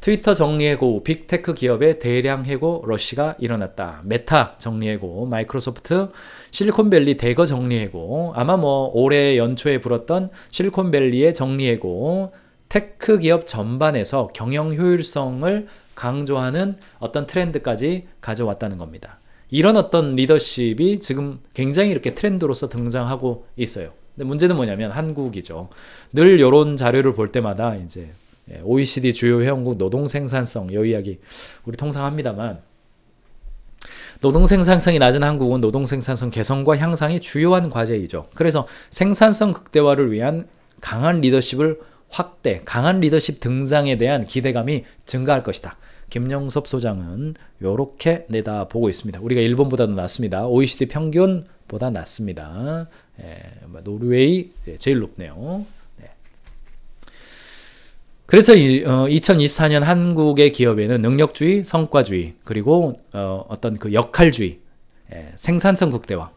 트위터 정리해고, 빅테크 기업의 대량 해고 러쉬가 일어났다. 메타 정리해고, 마이크로소프트, 실리콘밸리 대거 정리해고, 아마 뭐 올해 연초에 불었던 실리콘밸리의 정리해고, 테크 기업 전반에서 경영 효율성을 강조하는 어떤 트렌드까지 가져왔다는 겁니다. 이런 어떤 리더십이 지금 굉장히 이렇게 트렌드로서 등장하고 있어요. 근데 문제는 뭐냐면 한국이죠. 늘 이런 자료를 볼 때마다 이제 예, OECD 주요 회원국 노동 생산성 요 이야기 우리 통상 합니다만 노동 생산성이 낮은 한국은 노동 생산성 개선과 향상이 주요한 과제이죠. 그래서 생산성 극대화를 위한 강한 리더십을 확대, 강한 리더십 등장에 대한 기대감이 증가할 것이다. 김영섭 소장은 이렇게 내다보고 있습니다. 우리가 일본보다도 낫습니다. OECD 평균보다 낫습니다. 예, 뭐 노르웨이 예, 제일 높네요. 네. 그래서 이, 어, 2024년 한국의 기업에는 능력주의, 성과주의, 그리고 어, 떤그 역할주의, 예, 생산성 극대화,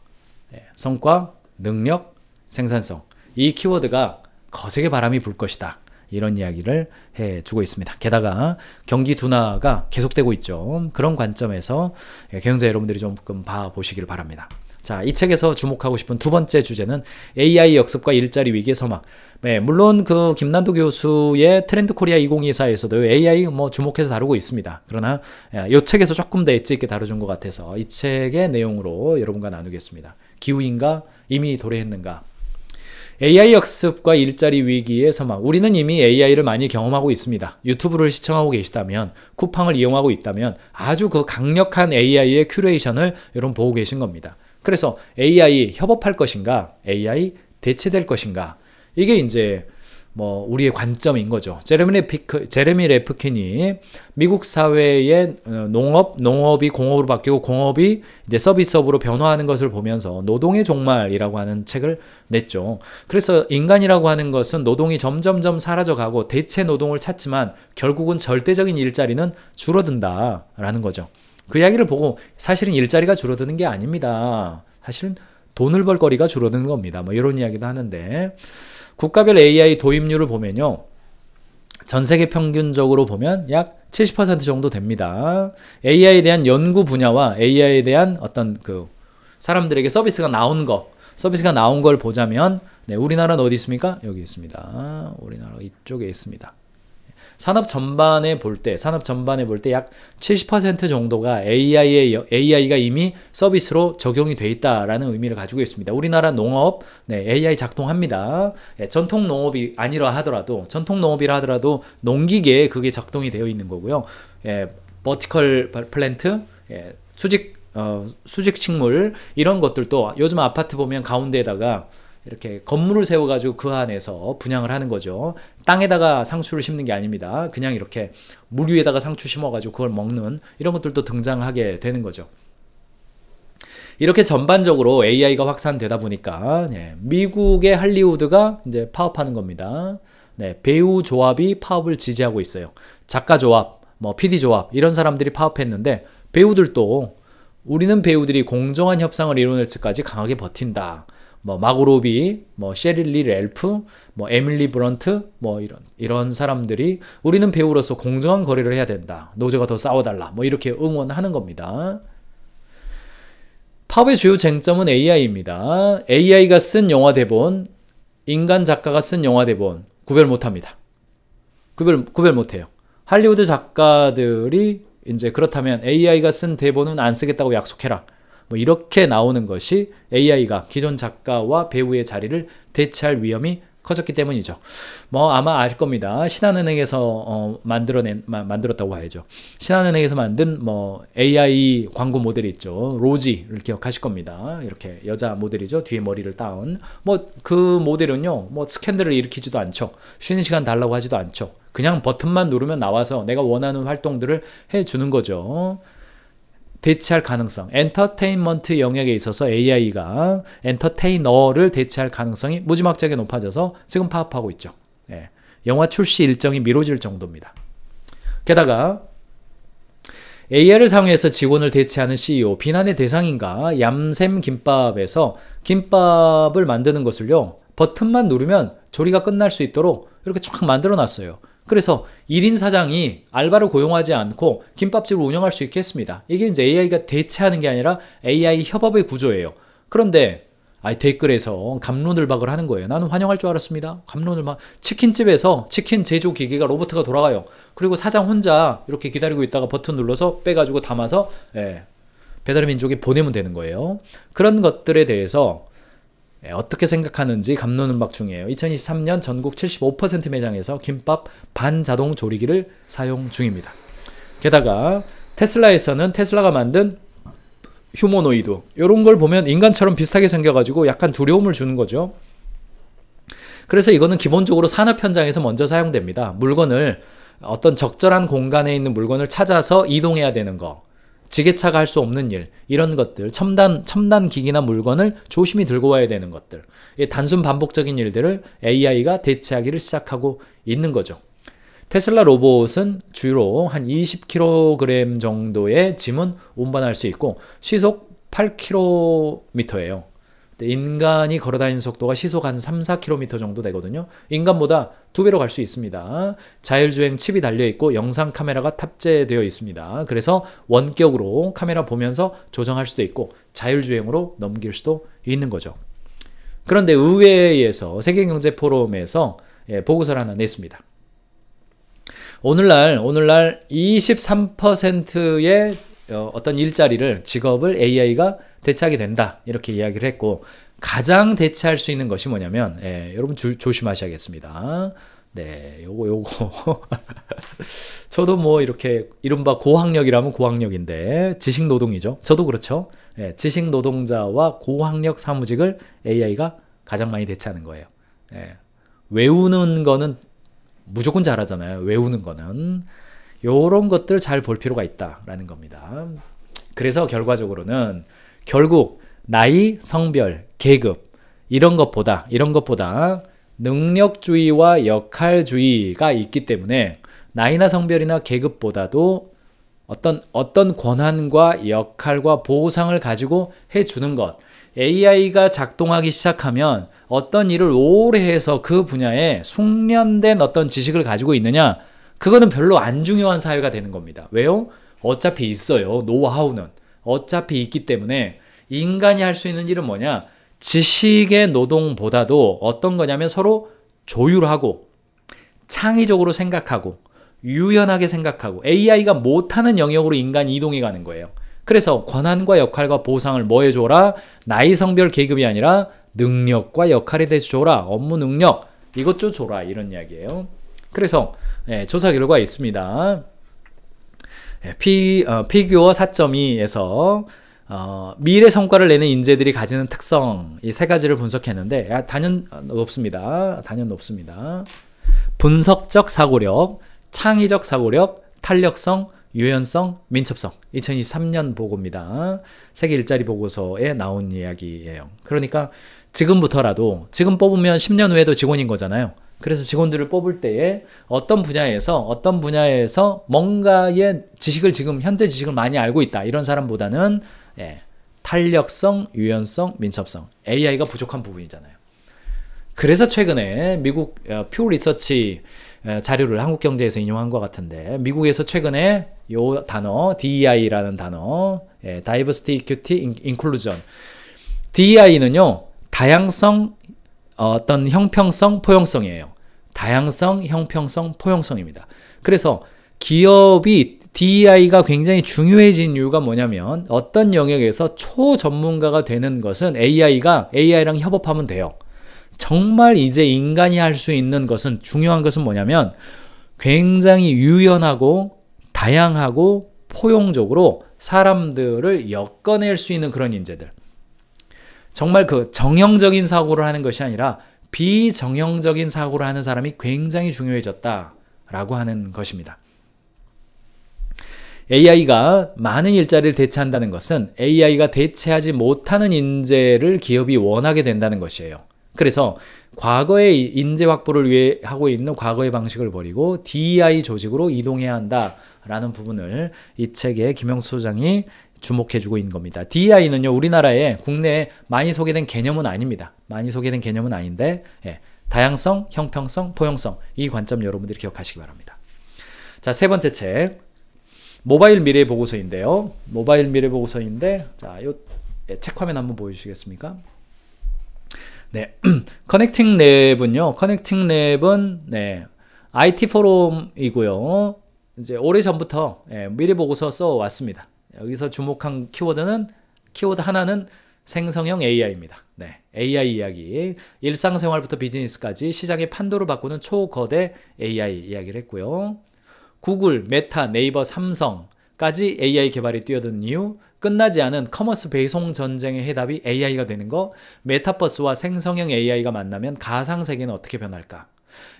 예, 성과, 능력, 생산성 이 키워드가 거세게 바람이 불 것이다. 이런 이야기를 해 주고 있습니다. 게다가 경기 둔화가 계속되고 있죠. 그런 관점에서 예, 경영자 여러분들이 조금 봐보시길 바랍니다. 자, 이 책에서 주목하고 싶은 두 번째 주제는 AI 역습과 일자리 위기의 서막. 네, 물론 그 김난도 교수의 트렌드 코리아 2024에서도 AI 뭐 주목해서 다루고 있습니다. 그러나 이 예, 책에서 조금 더 엣지 있게 다뤄준 것 같아서 이 책의 내용으로 여러분과 나누겠습니다. 기후인가? 이미 도래했는가? AI 역습과 일자리 위기에 서막. 우리는 이미 AI를 많이 경험하고 있습니다. 유튜브를 시청하고 계시다면, 쿠팡을 이용하고 있다면 아주 그 강력한 AI의 큐레이션을 여러분 보고 계신 겁니다. 그래서 AI 협업할 것인가? AI 대체될 것인가? 이게 이제 뭐 우리의 관점인 거죠. 제레미, 피크, 제레미 레프킨이 미국 사회의 어, 농업, 농업이 공업으로 바뀌고 공업이 이제 서비스업으로 변화하는 것을 보면서 노동의 종말이라고 하는 책을 냈죠. 그래서 인간이라고 하는 것은 노동이 점점점 사라져가고 대체 노동을 찾지만 결국은 절대적인 일자리는 줄어든다라는 거죠. 그 이야기를 보고 사실은 일자리가 줄어드는 게 아닙니다. 사실은 돈을 벌 거리가 줄어드는 겁니다. 뭐 이런 이야기도 하는데 국가별 AI 도입률을 보면요. 전 세계 평균적으로 보면 약 70% 정도 됩니다. AI에 대한 연구 분야와 AI에 대한 어떤 그 사람들에게 서비스가 나온 거, 서비스가 나온 걸 보자면 네, 우리나라는 어디 있습니까? 여기 있습니다. 우리나라 이쪽에 있습니다. 산업 전반에 볼 때, 산업 전반에 볼 때 약 70% 정도가 AI의, AI가 이미 서비스로 적용이 돼 있다라는 의미를 가지고 있습니다. 우리나라 농업, 네, AI 작동합니다. 네, 전통 농업이 아니라 하더라도, 전통 농업이라 하더라도 농기계에 그게 작동이 되어 있는 거고요. 예, 버티컬 플랜트, 예, 수직, 어, 수직 식물, 이런 것들도 요즘 아파트 보면 가운데에다가 이렇게 건물을 세워가지고 그 안에서 분양을 하는 거죠. 땅에다가 상추를 심는 게 아닙니다. 그냥 이렇게 물 위에다가 상추 심어가지고 그걸 먹는 이런 것들도 등장하게 되는 거죠. 이렇게 전반적으로 AI가 확산되다 보니까 예, 미국의 할리우드가 이제 파업하는 겁니다. 네, 배우 조합이 파업을 지지하고 있어요. 작가 조합, 뭐 PD 조합 이런 사람들이 파업했는데 배우들도 우리는 배우들이 공정한 협상을 이뤄낼 때까지 강하게 버틴다. 뭐 마고로비, 뭐 셰릴리 렐프, 뭐 에밀리 브런트, 뭐 이런 이런 사람들이 우리는 배우로서 공정한 거래를 해야 된다. 노조가 더 싸워달라. 뭐 이렇게 응원하는 겁니다. 팝의 주요 쟁점은 AI입니다. AI가 쓴 영화 대본, 인간 작가가 쓴 영화 대본 구별 못합니다. 구별 구별 못해요. 할리우드 작가들이 이제 그렇다면 AI가 쓴 대본은 안 쓰겠다고 약속해라. 뭐 이렇게 나오는 것이 AI가 기존 작가와 배우의 자리를 대체할 위험이 커졌기 때문이죠. 뭐 아마 알 겁니다. 신한은행에서 어, 만들어낸 마, 만들었다고 해야죠 신한은행에서 만든 뭐 AI 광고 모델이 있죠. 로지를 기억하실 겁니다. 이렇게 여자 모델이죠. 뒤에 머리를 따은 뭐그 모델은요. 뭐 스캔들을 일으키지도 않죠. 쉬는 시간 달라고 하지도 않죠. 그냥 버튼만 누르면 나와서 내가 원하는 활동들을 해 주는 거죠. 대체할 가능성, 엔터테인먼트 영역에 있어서 AI가 엔터테이너를 대체할 가능성이 무지막지하게 높아져서 지금 파업하고 있죠. 예. 영화 출시 일정이 미뤄질 정도입니다. 게다가 AI를 사용해서 직원을 대체하는 CEO 비난의 대상인가 얌샘 김밥에서 김밥을 만드는 것을요 버튼만 누르면 조리가 끝날 수 있도록 이렇게 쫙 만들어 놨어요. 그래서 1인 사장이 알바를 고용하지 않고 김밥집을 운영할 수 있게 했습니다. 이게 이제 AI가 대체하는 게 아니라 AI 협업의 구조예요. 그런데 아이 댓글에서 감론을박을 하는 거예요. 나는 환영할 줄 알았습니다. 감론을박. 치킨집에서 치킨 제조 기계가 로버트가 돌아가요. 그리고 사장 혼자 이렇게 기다리고 있다가 버튼 눌러서 빼가지고 담아서 예, 배달민족에 보내면 되는 거예요. 그런 것들에 대해서 예, 어떻게 생각하는지 감론음박 중이에요. 2023년 전국 75% 매장에서 김밥 반자동 조리기를 사용 중입니다. 게다가 테슬라에서는 테슬라가 만든 휴머노이드 이런 걸 보면 인간처럼 비슷하게 생겨가지고 약간 두려움을 주는 거죠. 그래서 이거는 기본적으로 산업 현장에서 먼저 사용됩니다. 물건을 어떤 적절한 공간에 있는 물건을 찾아서 이동해야 되는 거 지게차가 할 수 없는 일 이런 것들 첨단 첨단 기기나 물건을 조심히 들고 와야 되는 것들 단순 반복적인 일들을 AI가 대체하기를 시작하고 있는 거죠. 테슬라 로봇은 주로 한 20kg 정도의 짐은 운반할 수 있고 시속 8km예요. 인간이 걸어다니는 속도가 시속 한 3, 4km 정도 되거든요. 인간보다 두 배로 갈 수 있습니다. 자율주행 칩이 달려 있고 영상 카메라가 탑재되어 있습니다. 그래서 원격으로 카메라 보면서 조정할 수도 있고 자율주행으로 넘길 수도 있는 거죠. 그런데 의회에서 세계경제 포럼에서 예, 보고서를 하나 냈습니다. 오늘날 오늘날 23%의 어, 어떤 일자리를 직업을 AI가 대체하게 된다. 이렇게 이야기를 했고 가장 대체할 수 있는 것이 뭐냐면 예, 여러분 주, 조심하셔야겠습니다. 네, 요거 요거. 저도 뭐 이렇게 이른바 고학력이라면 고학력인데 지식 노동이죠. 저도 그렇죠. 예, 지식 노동자와 고학력 사무직을 AI가 가장 많이 대체하는 거예요. 예, 외우는 거는 무조건 잘하잖아요. 외우는 거는 요런 것들 잘 볼 필요가 있다라는 겁니다. 그래서 결과적으로는 결국 나이, 성별, 계급 이런 것보다 이런 것보다 능력주의와 역할주의가 있기 때문에 나이나 성별이나 계급보다도 어떤 어떤 권한과 역할과 보상을 가지고 해 주는 것. AI가 작동하기 시작하면 어떤 일을 오래 해서 그 분야에 숙련된 어떤 지식을 가지고 있느냐? 그거는 별로 안 중요한 사회가 되는 겁니다. 왜요? 어차피 있어요. 노하우는. 어차피 있기 때문에 인간이 할 수 있는 일은 뭐냐? 지식의 노동보다도 어떤 거냐면 서로 조율하고 창의적으로 생각하고 유연하게 생각하고 AI가 못하는 영역으로 인간이 이동해 가는 거예요. 그래서 권한과 역할과 보상을 뭐 해 줘라? 나이, 성별, 계급이 아니라 능력과 역할에 대해서 줘라. 업무 능력 이것 좀 줘라 이런 이야기예요. 그래서 예, 조사 결과 있습니다. 예, 피, 어, 피규어 4.2에서 어, 미래 성과를 내는 인재들이 가지는 특성 이 세 가지를 분석했는데 아, 단연 높습니다. 단연 높습니다. 분석적 사고력, 창의적 사고력, 탄력성, 유연성, 민첩성 2023년 보고입니다. 세계 일자리 보고서에 나온 이야기예요. 그러니까 지금부터라도 지금 뽑으면 10년 후에도 직원인 거잖아요. 그래서 직원들을 뽑을 때에 어떤 분야에서 어떤 분야에서 뭔가의 지식을 지금 현재 지식을 많이 알고 있다 이런 사람보다는 예, 탄력성, 유연성, 민첩성 AI가 부족한 부분이잖아요. 그래서 최근에 미국 어, 퓨 리서치 어, 자료를 한국경제에서 인용한 것 같은데 미국에서 최근에 요 단어 DEI라는 단어 예, Diversity, Equity, Inclusion DEI는요 다양성, 어떤 형평성, 포용성이에요. 다양성, 형평성, 포용성입니다. 그래서 기업이 DEI가 굉장히 중요해진 이유가 뭐냐면 어떤 영역에서 초전문가가 되는 것은 AI가 AI랑 협업하면 돼요. 정말 이제 인간이 할 수 있는 것은 중요한 것은 뭐냐면 굉장히 유연하고 다양하고 포용적으로 사람들을 엮어낼 수 있는 그런 인재들. 정말 그 정형적인 사고를 하는 것이 아니라 비정형적인 사고를 하는 사람이 굉장히 중요해졌다라고 하는 것입니다. AI가 많은 일자리를 대체한다는 것은 AI가 대체하지 못하는 인재를 기업이 원하게 된다는 것이에요. 그래서 과거의 인재 확보를 위해 하고 있는 과거의 방식을 버리고 DEI 조직으로 이동해야 한다라는 부분을 이 책에 김영수 소장이 주목해주고 있는 겁니다. DEI는요, 우리나라에 국내에 많이 소개된 개념은 아닙니다. 많이 소개된 개념은 아닌데, 예, 다양성, 형평성, 포용성 이 관점 여러분들이 기억하시기 바랍니다. 자, 세 번째 책 모바일 미래 보고서인데요. 모바일 미래 보고서인데 자, 요책 예, 화면 한번 보여 주시겠습니까? 네. 커넥팅 랩은요. 커넥팅 랩은 네. IT 포럼이고요. 이제 오래전부터 예, 미래 보고서 써 왔습니다. 여기서 주목한 키워드는 키워드 하나는 생성형 AI입니다. 네, AI 이야기. 일상생활부터 비즈니스까지 시장의 판도를 바꾸는 초거대 AI 이야기를 했고요. 구글, 메타, 네이버, 삼성까지 AI 개발이 뛰어든 이유, 끝나지 않은 커머스 배송 전쟁의 해답이 AI가 되는 거, 메타버스와 생성형 AI가 만나면 가상세계는 어떻게 변할까?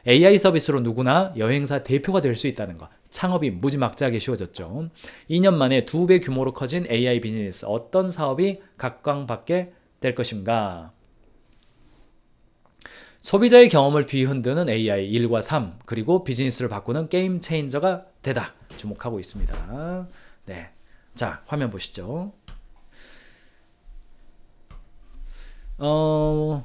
AI 서비스로 누구나 여행사 대표가 될 수 있다는 것. 창업이 무지막지하게 쉬워졌죠. 2년 만에 두 배 규모로 커진 AI 비즈니스. 어떤 사업이 각광받게 될 것인가? 소비자의 경험을 뒤흔드는 AI 1과 3, 그리고 비즈니스를 바꾸는 게임 체인저가 되다. 주목하고 있습니다. 네. 자, 화면 보시죠. 어,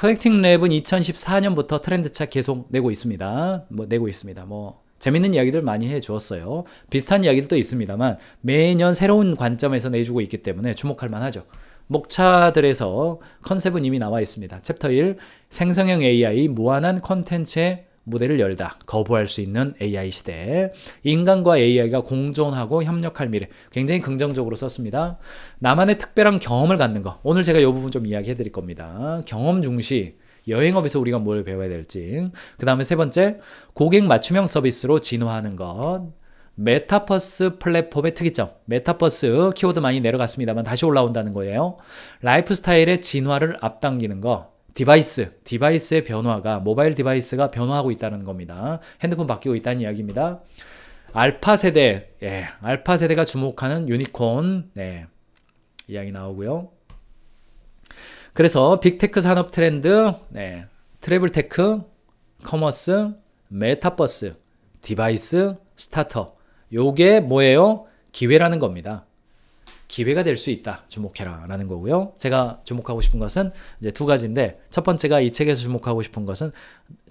커넥팅 랩은 2014년부터 트렌드차 계속 내고 있습니다. 뭐 내고 있습니다. 뭐 재밌는 이야기들 많이 해주었어요. 비슷한 이야기들도 있습니다만 매년 새로운 관점에서 내주고 있기 때문에 주목할 만하죠. 목차들에서 컨셉은 이미 나와 있습니다. 챕터 1 생성형 AI 무한한 컨텐츠의 무대를 열다. 거부할 수 있는 AI 시대. 인간과 AI가 공존하고 협력할 미래. 굉장히 긍정적으로 썼습니다. 나만의 특별한 경험을 갖는 거. 오늘 제가 이 부분 좀 이야기해 드릴 겁니다. 경험 중시. 여행업에서 우리가 뭘 배워야 될지. 그 다음에 세 번째, 고객 맞춤형 서비스로 진화하는 것. 메타버스 플랫폼의 특이점. 메타버스 키워드 많이 내려갔습니다만 다시 올라온다는 거예요. 라이프 스타일의 진화를 앞당기는 것. 디바이스, 디바이스의 변화가 모바일 디바이스가 변화하고 있다는 겁니다. 핸드폰 바뀌고 있다는 이야기입니다. 알파 세대, 예, 알파 세대가 주목하는 유니콘, 네, 이야기 나오고요. 그래서 빅테크 산업 트렌드, 네, 트래블 테크, 커머스, 메타버스, 디바이스, 스타터 요게 뭐예요? 기회라는 겁니다. 기회가 될 수 있다. 주목해라. 라는 거고요. 제가 주목하고 싶은 것은 이제 두 가지인데, 첫 번째가 이 책에서 주목하고 싶은 것은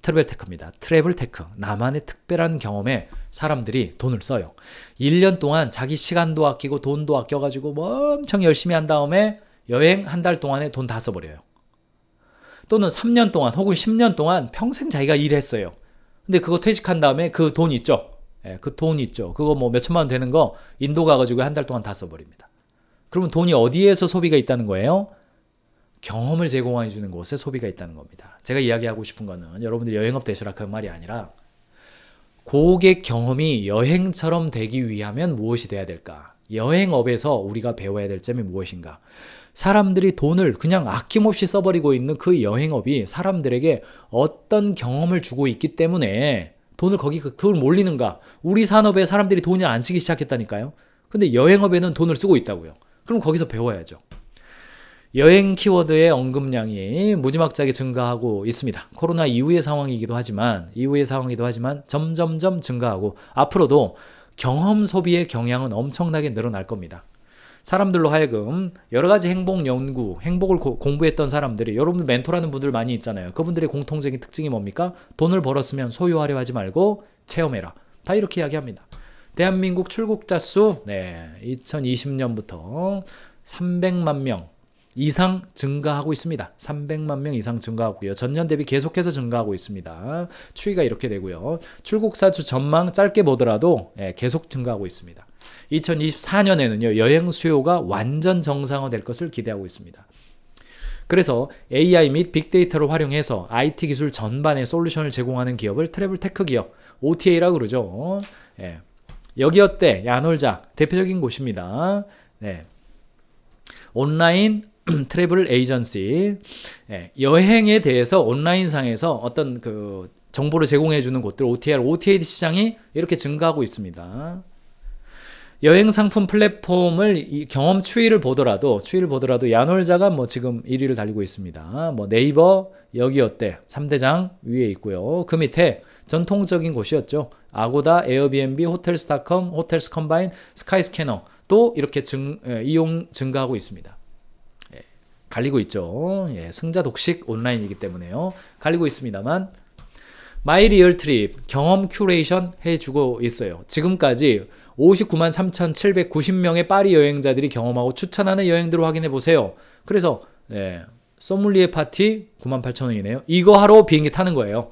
트래블 테크입니다. 트래블 테크. 나만의 특별한 경험에 사람들이 돈을 써요. 1년 동안 자기 시간도 아끼고 돈도 아껴가지고 뭐 엄청 열심히 한 다음에 여행 한 달 동안에 돈 다 써버려요. 또는 3년 동안 혹은 10년 동안 평생 자기가 일했어요. 근데 그거 퇴직한 다음에 그 돈 있죠? 예, 그 돈 있죠. 그거 뭐 몇천만 원 되는 거 인도 가가지고 한 달 동안 다 써버립니다. 그러면 돈이 어디에서 소비가 있다는 거예요? 경험을 제공해 주는 곳에 소비가 있다는 겁니다. 제가 이야기하고 싶은 거는 여러분들 여행업 되시라 그런 말이 아니라 고객 경험이 여행처럼 되기 위하면 무엇이 돼야 될까? 여행업에서 우리가 배워야 될 점이 무엇인가? 사람들이 돈을 그냥 아낌없이 써버리고 있는 그 여행업이 사람들에게 어떤 경험을 주고 있기 때문에 돈을 거기 그, 그걸 몰리는가? 우리 산업에 사람들이 돈을 안 쓰기 시작했다니까요. 근데 여행업에는 돈을 쓰고 있다고요. 그럼 거기서 배워야죠. 여행 키워드의 언급량이 무지막지하게 증가하고 있습니다. 코로나 이후의 상황이기도 하지만 이후의 상황이기도 하지만 점점점 증가하고 앞으로도 경험 소비의 경향은 엄청나게 늘어날 겁니다. 사람들로 하여금 여러 가지 행복 연구, 행복을 고, 공부했던 사람들이 여러분들 멘토라는 분들 많이 있잖아요. 그분들의 공통적인 특징이 뭡니까? 돈을 벌었으면 소유하려 하지 말고 체험해라. 다 이렇게 이야기합니다. 대한민국 출국자 수 네, 2020년부터 300만 명 이상 증가하고 있습니다. 300만 명 이상 증가하고요. 전년 대비 계속해서 증가하고 있습니다. 추이가 이렇게 되고요. 출국사 주 전망 짧게 보더라도 예, 계속 증가하고 있습니다. 2024년에는요. 여행 수요가 완전 정상화될 것을 기대하고 있습니다. 그래서 AI 및 빅데이터를 활용해서 IT 기술 전반의 솔루션을 제공하는 기업을 트래블 테크 기업, OTA라고 그러죠. 예. 여기어때 야놀자 대표적인 곳입니다. 네. 온라인 트래블 에이전시 네. 여행에 대해서 온라인상에서 어떤 그 정보를 제공해 주는 곳들 OTR, OTA 시장이 이렇게 증가하고 있습니다. 여행 상품 플랫폼을 경험 추이를 보더라도 추이를 보더라도 야놀자가 뭐 지금 1위를 달리고 있습니다. 뭐 네이버 여기 어때 3대장 위에 있고요. 그 밑에 전통적인 곳이었죠. 아고다, 에어비앤비, 호텔스닷컴, 호텔스 컴바인, 스카이스캐너 또 이렇게 증, 예, 이용 증가하고 있습니다. 예, 갈리고 있죠. 예, 승자 독식 온라인이기 때문에요. 갈리고 있습니다만 마이 리얼 트립 경험 큐레이션 해주고 있어요. 지금까지 59만 3,790명의 파리 여행자들이 경험하고 추천하는 여행들을 확인해 보세요. 그래서 예, 소믈리에 파티 9만 8천 원이네요. 이거 하러 비행기 타는 거예요.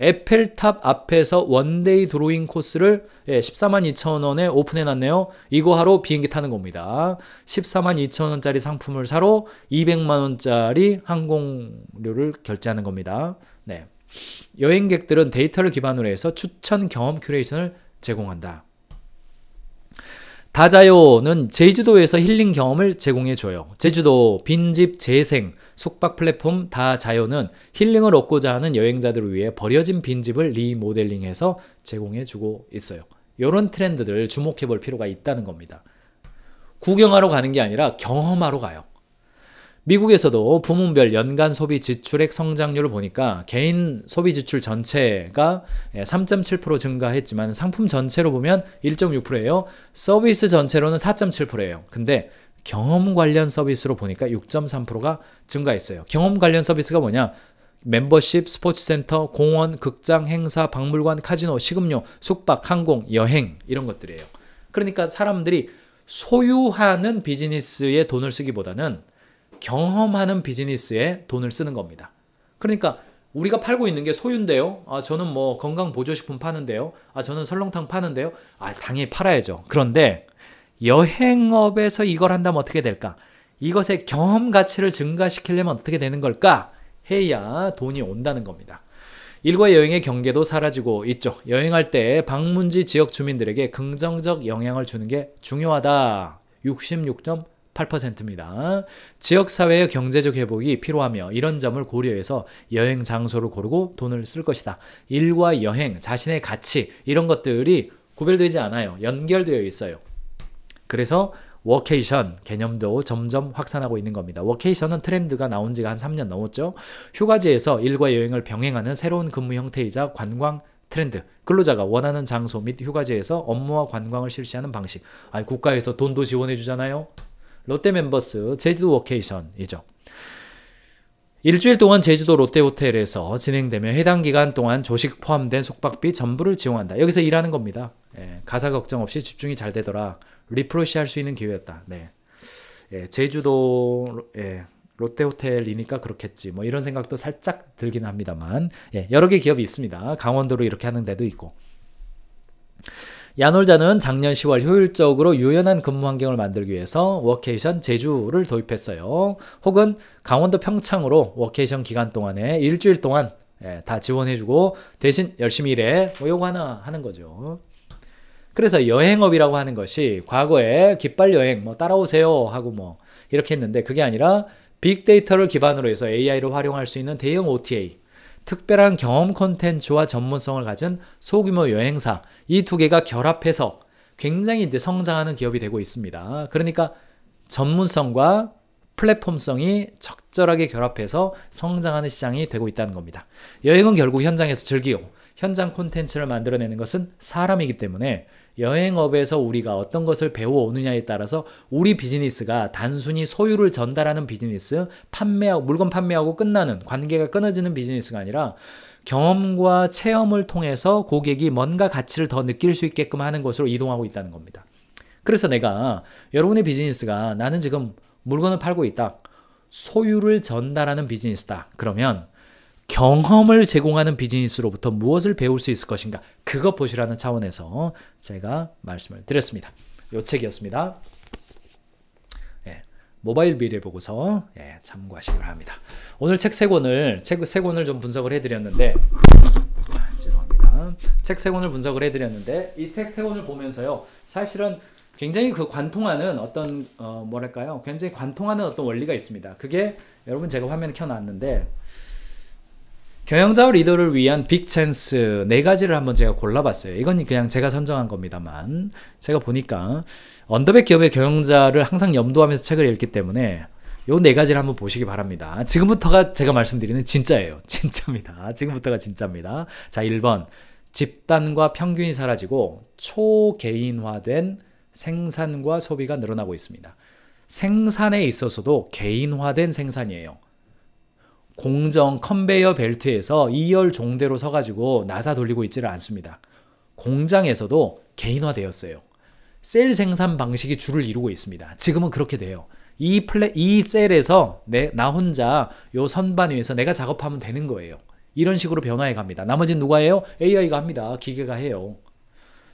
에펠탑 앞에서 원데이 드로잉 코스를 예, 14만 2천 원에 오픈해 놨네요. 이거 하러 비행기 타는 겁니다. 14만 2천 원짜리 상품을 사러 200만 원짜리 항공료를 결제하는 겁니다. 네. 여행객들은 데이터를 기반으로 해서 추천 경험 큐레이션을 제공한다. 다자요는 제주도에서 힐링 경험을 제공해 줘요. 제주도 빈집 재생 숙박 플랫폼 다자요는 힐링을 얻고자 하는 여행자들을 위해 버려진 빈집을 리모델링해서 제공해 주고 있어요. 이런 트렌드들을 주목해 볼 필요가 있다는 겁니다. 구경하러 가는 게 아니라 경험하러 가요. 미국에서도 부문별 연간 소비 지출액 성장률을 보니까 개인 소비 지출 전체가 3.7% 예, 증가했지만 상품 전체로 보면 1.6%예요. 서비스 전체로는 4.7%예요. 근데 경험 관련 서비스로 보니까 6.3%가 증가했어요. 경험 관련 서비스가 뭐냐? 멤버십, 스포츠센터, 공원, 극장, 행사, 박물관, 카지노, 식음료, 숙박, 항공, 여행 이런 것들이에요. 그러니까 사람들이 소유하는 비즈니스에 돈을 쓰기보다는 경험하는 비즈니스에 돈을 쓰는 겁니다. 그러니까 우리가 팔고 있는 게 소유인데요. 아, 저는 뭐 건강 보조식품 파는데요. 아, 저는 설렁탕 파는데요. 아, 당연히 팔아야죠. 그런데 여행업에서 이걸 한다면 어떻게 될까? 이것의 경험 가치를 증가시키려면 어떻게 되는 걸까? 해야 돈이 온다는 겁니다. 일과 여행의 경계도 사라지고 있죠. 여행할 때 방문지 지역 주민들에게 긍정적 영향을 주는 게 중요하다. 66. 8%입니다. 지역사회의 경제적 회복이 필요하며 이런 점을 고려해서 여행 장소를 고르고 돈을 쓸 것이다. 일과 여행, 자신의 가치 이런 것들이 구별되지 않아요. 연결되어 있어요. 그래서 워케이션 개념도 점점 확산하고 있는 겁니다. 워케이션은 트렌드가 나온 지가 한 3년 넘었죠. 휴가지에서 일과 여행을 병행하는 새로운 근무 형태이자 관광 트렌드. 근로자가 원하는 장소 및 휴가지에서 업무와 관광을 실시하는 방식. 아니, 국가에서 돈도 지원해 주잖아요. 롯데 멤버스 제주도 워케이션이죠. 일주일 동안 제주도 롯데호텔에서 진행되며 해당 기간 동안 조식 포함된 숙박비 전부를 지원한다. 여기서 일하는 겁니다. 예, 가사 걱정 없이 집중이 잘 되더라. 리프로시 할 수 있는 기회였다. 네. 예, 제주도 예, 롯데호텔이니까 그렇겠지. 뭐 이런 생각도 살짝 들긴 합니다만 예, 여러 개 기업이 있습니다. 강원도로 이렇게 하는 데도 있고. 야놀자는 작년 10월 효율적으로 유연한 근무 환경을 만들기 위해서 워케이션 제주를 도입했어요. 혹은 강원도 평창으로 워케이션 기간 동안에 일주일 동안 예, 다 지원해주고 대신 열심히 일해 뭐 요거 하나 하는 거죠. 그래서 여행업이라고 하는 것이 과거에 깃발 여행 뭐 따라오세요 하고 뭐 이렇게 했는데 그게 아니라 빅데이터를 기반으로 해서 AI를 활용할 수 있는 대형 OTA 특별한 경험 콘텐츠와 전문성을 가진 소규모 여행사 이 두 개가 결합해서 굉장히 이제 성장하는 기업이 되고 있습니다. 그러니까 전문성과 플랫폼성이 적절하게 결합해서 성장하는 시장이 되고 있다는 겁니다. 여행은 결국 현장에서 즐기고 현장 콘텐츠를 만들어내는 것은 사람이기 때문에 여행업에서 우리가 어떤 것을 배워오느냐에 따라서 우리 비즈니스가 단순히 소유를 전달하는 비즈니스, 판매하고, 물건 판매하고 끝나는 관계가 끊어지는 비즈니스가 아니라 경험과 체험을 통해서 고객이 뭔가 가치를 더 느낄 수 있게끔 하는 것으로 이동하고 있다는 겁니다. 그래서 내가 여러분의 비즈니스가 나는 지금 물건을 팔고 있다. 소유를 전달하는 비즈니스다. 그러면 경험을 제공하는 비즈니스로부터 무엇을 배울 수 있을 것인가 그것 보시라는 차원에서 제가 말씀을 드렸습니다. 요 책이었습니다. 예, 모바일 미래 보고서 예, 참고하시기 바랍니다. 오늘 책 세 권을 책 세 권을 좀 분석을 해드렸는데 아, 죄송합니다. 책 세 권을 분석을 해드렸는데 이 책 세 권을 보면서요 사실은 굉장히 그 관통하는 어떤 어, 뭐랄까요 굉장히 관통하는 어떤 원리가 있습니다. 그게 여러분 제가 화면 켜놨는데 경영자와 리더를 위한 빅 찬스 네 가지를 한번 제가 골라봤어요. 이건 그냥 제가 선정한 겁니다만 제가 보니까 언더백 기업의 경영자를 항상 염두하면서 책을 읽기 때문에 요 네 가지를 한번 보시기 바랍니다. 지금부터가 제가 말씀드리는 진짜예요. 진짜입니다. 지금부터가 진짜입니다. 자, 1번. 집단과 평균이 사라지고 초개인화된 생산과 소비가 늘어나고 있습니다. 생산에 있어서도 개인화된 생산이에요. 공정 컨베이어 벨트에서 2열 종대로 서가지고 나사 돌리고 있지를 않습니다. 공장에서도 개인화되었어요. 셀 생산 방식이 주를 이루고 있습니다. 지금은 그렇게 돼요. 이 플레 이 셀에서 내, 나 혼자 요 선반 위에서 내가 작업하면 되는 거예요. 이런 식으로 변화해 갑니다. 나머지는 누가 해요? AI가 합니다. 기계가 해요.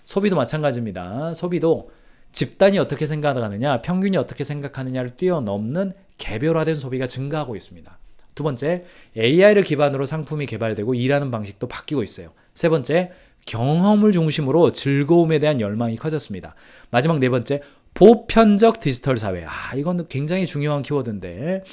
소비도 마찬가지입니다. 소비도 집단이 어떻게 생각하느냐, 평균이 어떻게 생각하느냐를 뛰어넘는 개별화된 소비가 증가하고 있습니다. 두 번째, AI를 기반으로 상품이 개발되고 일하는 방식도 바뀌고 있어요. 세 번째, 경험을 중심으로 즐거움에 대한 열망이 커졌습니다. 마지막 네 번째, 보편적 디지털 사회. 아, 이건 굉장히 중요한 키워드인데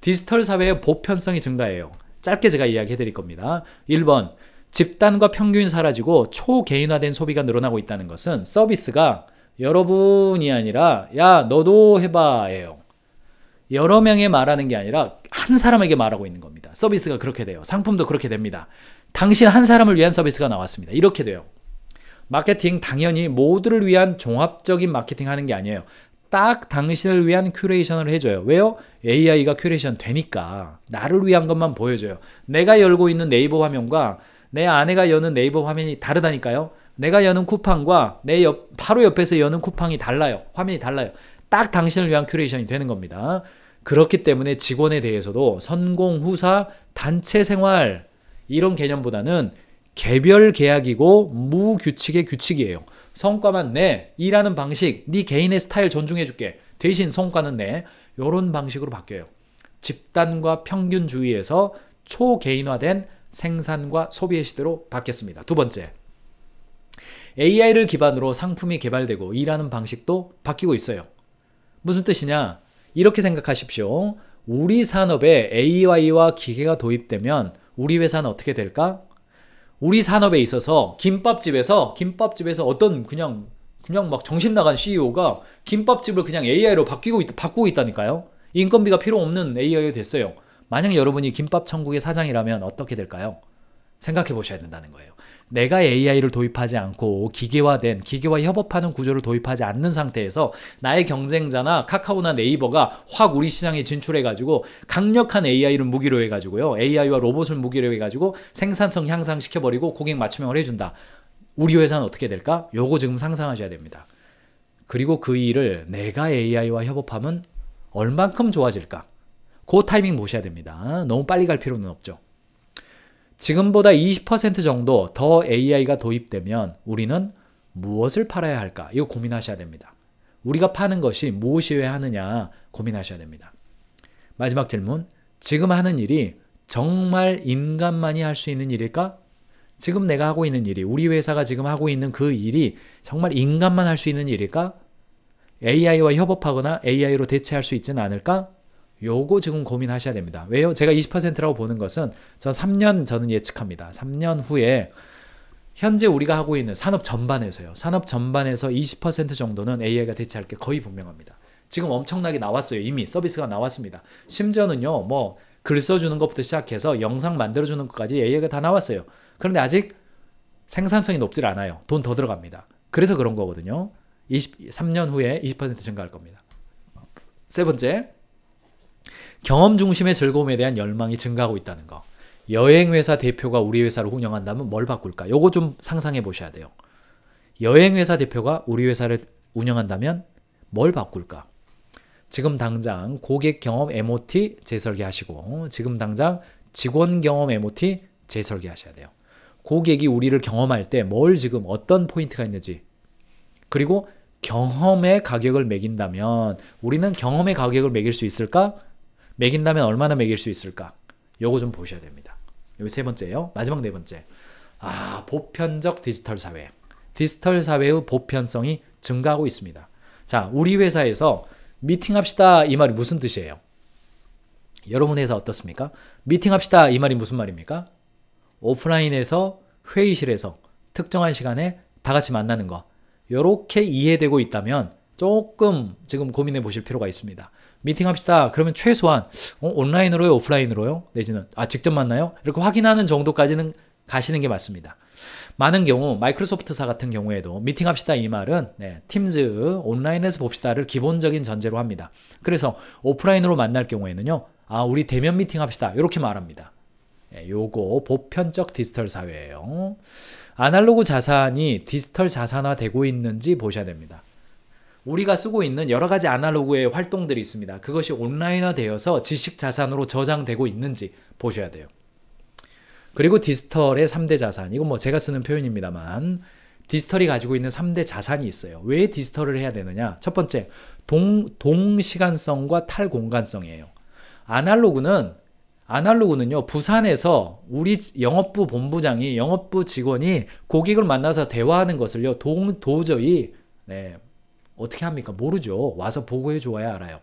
디지털 사회의 보편성이 증가해요. 짧게 제가 이야기해 드릴 겁니다. 1번, 집단과 평균이 사라지고 초개인화된 소비가 늘어나고 있다는 것은 서비스가 여러분이 아니라 야, 너도 해봐예요. 여러 명에 말하는 게 아니라 한 사람에게 말하고 있는 겁니다. 서비스가 그렇게 돼요. 상품도 그렇게 됩니다. 당신 한 사람을 위한 서비스가 나왔습니다. 이렇게 돼요. 마케팅 당연히 모두를 위한 종합적인 마케팅 하는 게 아니에요. 딱 당신을 위한 큐레이션을 해줘요. 왜요? AI가 큐레이션 되니까 나를 위한 것만 보여줘요. 내가 열고 있는 네이버 화면과 내 아내가 여는 네이버 화면이 다르다니까요. 내가 여는 쿠팡과 내 옆, 바로 옆에서 여는 쿠팡이 달라요. 화면이 달라요. 딱 당신을 위한 큐레이션이 되는 겁니다. 그렇기 때문에 직원에 대해서도 선공 후사 단체 생활 이런 개념보다는 개별 계약이고 무규칙의 규칙이에요. 성과만 내 일하는 방식 네 개인의 스타일 존중해줄게 대신 성과는 내 이런 방식으로 바뀌어요. 집단과 평균주의에서 초개인화된 생산과 소비의 시대로 바뀌었습니다. 두 번째, AI를 기반으로 상품이 개발되고 일하는 방식도 바뀌고 있어요. 무슨 뜻이냐? 이렇게 생각하십시오. 우리 산업에 AI와 기계가 도입되면 우리 회사는 어떻게 될까? 우리 산업에 있어서 김밥집에서 김밥집에서 어떤 그냥 그냥 막 정신 나간 CEO가 김밥집을 그냥 AI로 바뀌고 있, 바꾸고 있다니까요. 인건비가 필요 없는 AI가 됐어요. 만약 여러분이 김밥 천국의 사장이라면 어떻게 될까요? 생각해 보셔야 된다는 거예요. 내가 AI를 도입하지 않고 기계화된 기계와 협업하는 구조를 도입하지 않는 상태에서 나의 경쟁자나 카카오나 네이버가 확 우리 시장에 진출해 가지고 강력한 AI를 무기로 해 가지고요. AI와 로봇을 무기로 해 가지고 생산성 향상시켜 버리고 고객 맞춤형을 해 준다. 우리 회사는 어떻게 될까? 요거 지금 상상하셔야 됩니다. 그리고 그 일을 내가 AI와 협업하면 얼만큼 좋아질까? 그 타이밍 보셔야 됩니다. 너무 빨리 갈 필요는 없죠. 지금보다 20% 정도 더 AI가 도입되면 우리는 무엇을 팔아야 할까? 이거 고민하셔야 됩니다. 우리가 파는 것이 무엇이어야 하느냐 고민하셔야 됩니다. 마지막 질문. 지금 하는 일이 정말 인간만이 할 수 있는 일일까? 지금 내가 하고 있는 일이, 우리 회사가 지금 하고 있는 그 일이 정말 인간만 할 수 있는 일일까? AI와 협업하거나 AI로 대체할 수 있지는 않을까? 요거 지금 고민하셔야 됩니다. 왜요? 제가 20%라고 보는 것은 저 3년 저는 예측합니다. 3년 후에 현재 우리가 하고 있는 산업 전반에서요. 산업 전반에서 20% 정도는 AI가 대체할 게 거의 분명합니다. 지금 엄청나게 나왔어요. 이미 서비스가 나왔습니다. 심지어는요. 뭐 글 써주는 것부터 시작해서 영상 만들어주는 것까지 AI가 다 나왔어요. 그런데 아직 생산성이 높질 않아요. 돈 더 들어갑니다. 그래서 그런 거거든요. 23년 후에 20% 증가할 겁니다. 세 번째, 경험 중심의 즐거움에 대한 열망이 증가하고 있다는 거. 여행회사 대표가 우리 회사를 운영한다면 뭘 바꿀까? 요거 좀 상상해 보셔야 돼요. 여행회사 대표가 우리 회사를 운영한다면 뭘 바꿀까? 지금 당장 고객 경험 MOT 재설계하시고 지금 당장 직원 경험 MOT 재설계하셔야 돼요. 고객이 우리를 경험할 때 뭘 지금 어떤 포인트가 있는지 그리고 경험의 가격을 매긴다면 우리는 경험의 가격을 매길 수 있을까? 매긴다면 얼마나 매길 수 있을까? 요거 좀 보셔야 됩니다. 여기 세 번째예요. 마지막 네 번째. 아, 보편적 디지털 사회. 디지털 사회의 보편성이 증가하고 있습니다. 자, 우리 회사에서 미팅합시다 이 말이 무슨 뜻이에요? 여러분 회사 어떻습니까? 미팅합시다 이 말이 무슨 말입니까? 오프라인에서 회의실에서 특정한 시간에 다 같이 만나는 거. 이렇게 이해되고 있다면 조금 지금 고민해 보실 필요가 있습니다. 미팅합시다. 그러면 최소한 어, 온라인으로요, 오프라인으로요, 내지는 아 직접 만나요? 이렇게 확인하는 정도까지는 가시는 게 맞습니다. 많은 경우 마이크로소프트사 같은 경우에도 미팅합시다 이 말은 네, 팀즈 온라인에서 봅시다를 기본적인 전제로 합니다. 그래서 오프라인으로 만날 경우에는요, 아 우리 대면 미팅합시다 이렇게 말합니다. 예, 요거 보편적 디지털 사회예요. 아날로그 자산이 디지털 자산화되고 있는지 보셔야 됩니다. 우리가 쓰고 있는 여러 가지 아날로그의 활동들이 있습니다. 그것이 온라인화 되어서 지식 자산으로 저장되고 있는지 보셔야 돼요. 그리고 디지털의 3대 자산. 이건 뭐 제가 쓰는 표현입니다만 디지털이 가지고 있는 3대 자산이 있어요. 왜 디지털을 해야 되느냐? 첫 번째, 동, 동시간성과 탈공간성이에요. 아날로그는 아날로그는요 부산에서 우리 영업부 본부장이 영업부 직원이 고객을 만나서 대화하는 것을요 동, 도저히 네, 어떻게 합니까? 모르죠. 와서 보고해 줘야 알아요.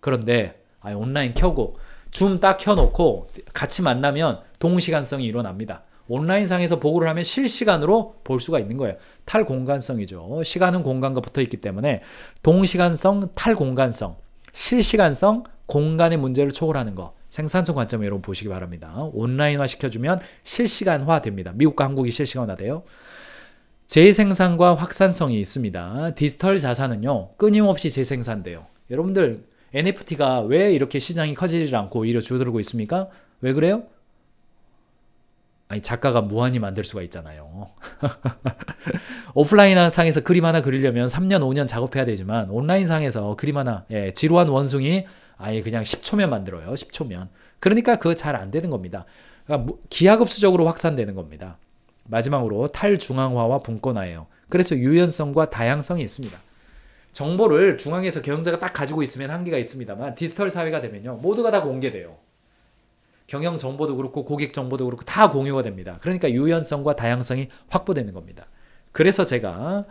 그런데 아, 온라인 켜고 줌 딱 켜놓고 같이 만나면 동시간성이 일어납니다. 온라인상에서 보고를 하면 실시간으로 볼 수가 있는 거예요. 탈공간성이죠. 시간은 공간과 붙어 있기 때문에 동시간성, 탈공간성, 실시간성, 공간의 문제를 초월하는 거. 생산성 관점으로 보시기 바랍니다. 온라인화 시켜주면 실시간화 됩니다. 미국과 한국이 실시간화 돼요. 재생산과 확산성이 있습니다. 디지털 자산은요, 끊임없이 재생산돼요. 여러분들, NFT가 왜 이렇게 시장이 커지질 않고 오히려 줄어들고 있습니까? 왜 그래요? 아니, 작가가 무한히 만들 수가 있잖아요. 오프라인 상에서 그림 하나 그리려면 3년, 5년 작업해야 되지만, 온라인 상에서 그림 하나, 예, 지루한 원숭이 아예 그냥 10초면 만들어요. 10초면. 그러니까 그거 잘 안 되는 겁니다. 그러니까 기하급수적으로 확산되는 겁니다. 마지막으로 탈중앙화와 분권화예요. 그래서 유연성과 다양성이 있습니다. 정보를 중앙에서 경영자가 딱 가지고 있으면 한계가 있습니다만 디지털 사회가 되면요. 모두가 다 공개돼요. 경영 정보도 그렇고 고객 정보도 그렇고 다 공유가 됩니다. 그러니까 유연성과 다양성이 확보되는 겁니다. 그래서 제가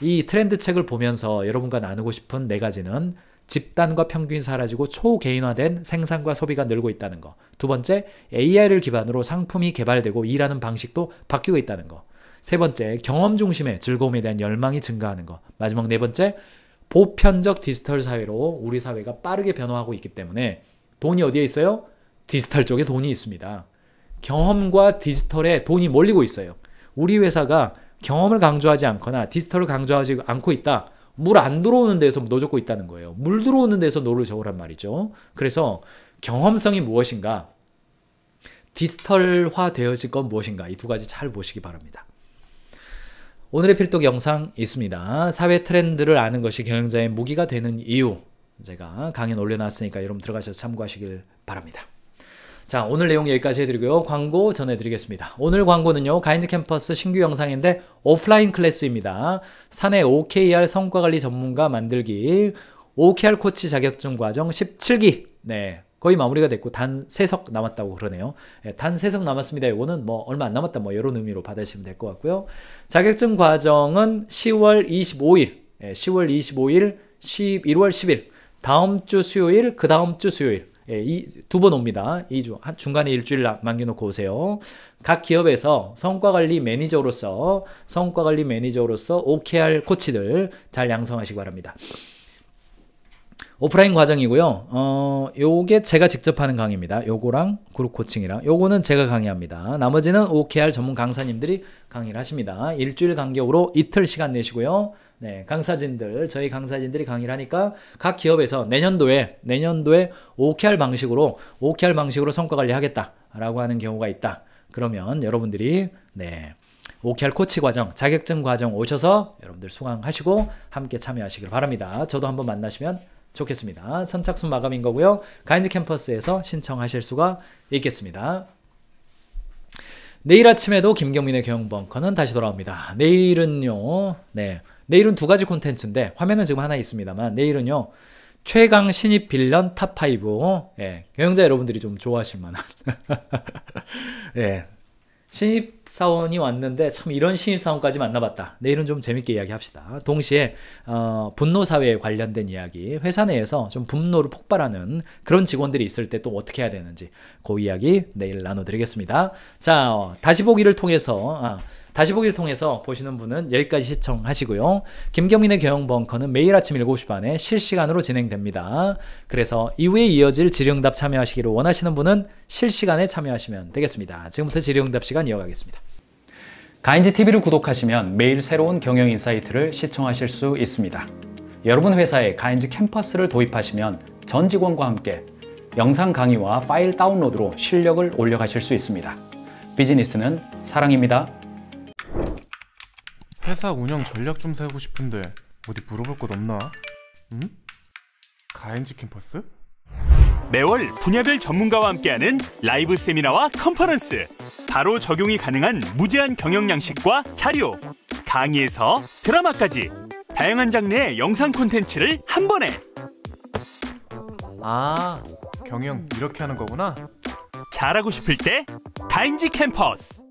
이 트렌드 책을 보면서 여러분과 나누고 싶은 네 가지는 집단과 평균이 사라지고 초개인화된 생산과 소비가 늘고 있다는 거. 두 번째, AI를 기반으로 상품이 개발되고 일하는 방식도 바뀌고 있다는 거. 세 번째, 경험 중심의 즐거움에 대한 열망이 증가하는 거. 마지막 네 번째, 보편적 디지털 사회로 우리 사회가 빠르게 변화하고 있기 때문에 돈이 어디에 있어요? 디지털 쪽에 돈이 있습니다. 경험과 디지털에 돈이 몰리고 있어요. 우리 회사가 경험을 강조하지 않거나 디지털을 강조하지 않고 있다. 물 안 들어오는 데서 노젓고 있다는 거예요. 물 들어오는 데서 노를 저으란 말이죠. 그래서 경험성이 무엇인가? 디지털화 되어질 건 무엇인가? 이 두 가지 잘 보시기 바랍니다. 오늘의 필독 영상 있습니다. 사회 트렌드를 아는 것이 경영자의 무기가 되는 이유. 제가 강연 올려놨으니까 여러분 들어가셔서 참고하시길 바랍니다. 자 오늘 내용 여기까지 해드리고요. 광고 전해드리겠습니다. 오늘 광고는요. 가인즈 캠퍼스 신규 영상인데 오프라인 클래스입니다. 사내 OKR 성과관리 전문가 만들기 OKR 코치 자격증 과정 17기 네 거의 마무리가 됐고 단 3석 남았다고 그러네요. 예, 단 3석 남았습니다. 이거는 뭐 얼마 안 남았다 뭐 이런 의미로 받으시면 될 것 같고요. 자격증 과정은 10월 25일 예, 10월 25일 11월 10일 다음 주 수요일 그 다음 주 수요일 예, 이두 번 옵니다. 이주 중간에 일주일 남겨놓고 오세요. 각 기업에서 성과관리 매니저로서 성과관리 매니저로서 OKR 코치들 잘 양성하시기 바랍니다. 오프라인 과정이고요. 어, 요게 제가 직접 하는 강의입니다. 요거랑 그룹 코칭이랑 요거는 제가 강의합니다. 나머지는 OKR 전문 강사님들이 강의를 하십니다. 일주일 간격으로 이틀 시간 내시고요. 네, 강사진들 저희 강사진들이 강의를 하니까 각 기업에서 내년도에 내년도에 OKR 방식으로 OKR 방식으로 성과 관리하겠다라고 하는 경우가 있다. 그러면 여러분들이 네. OKR 코치 과정, 자격증 과정 오셔서 여러분들 수강하시고 함께 참여하시길 바랍니다. 저도 한번 만나시면 좋겠습니다. 선착순 마감인 거고요. 가인지 캠퍼스에서 신청하실 수가 있겠습니다. 내일 아침에도 김경민의 경영벙커는 다시 돌아옵니다. 내일은요, 네. 내일은 두 가지 콘텐츠인데 화면은 지금 하나 있습니다만 내일은요. 최강 신입 빌런 탑5 예, 경영자 여러분들이 좀 좋아하실 만한 예, 신입 사원이 왔는데 참 이런 신입 사원까지 만나봤다. 내일은 좀 재밌게 이야기합시다. 동시에 어, 분노 사회에 관련된 이야기, 회사 내에서 좀 분노를 폭발하는 그런 직원들이 있을 때 또 어떻게 해야 되는지 그 이야기 내일 나눠드리겠습니다. 자, 어, 다시 보기를 통해서 아, 다시 보기를 통해서 보시는 분은 여기까지 시청하시고요. 김경민의 경영벙커는 매일 아침 7시 반에 실시간으로 진행됩니다. 그래서 이후에 이어질 질의응답 참여하시기를 원하시는 분은 실시간에 참여하시면 되겠습니다. 지금부터 질의응답 시간 이어가겠습니다. 가인지 TV를 구독하시면 매일 새로운 경영 인사이트를 시청하실 수 있습니다. 여러분 회사에 가인지 캠퍼스를 도입하시면 전 직원과 함께 영상 강의와 파일 다운로드로 실력을 올려가실 수 있습니다. 비즈니스는 사랑입니다. 회사 운영 전략 좀 세우고 싶은데 어디 물어볼 곳 없나? 응? 가인지 캠퍼스? 매월 분야별 전문가와 함께하는 라이브 세미나와 컨퍼런스 바로 적용이 가능한 무제한 경영 양식과 자료 강의에서 드라마까지 다양한 장르의 영상 콘텐츠를 한 번에 아 경영 이렇게 하는 거구나 잘하고 싶을 때 다인지 캠퍼스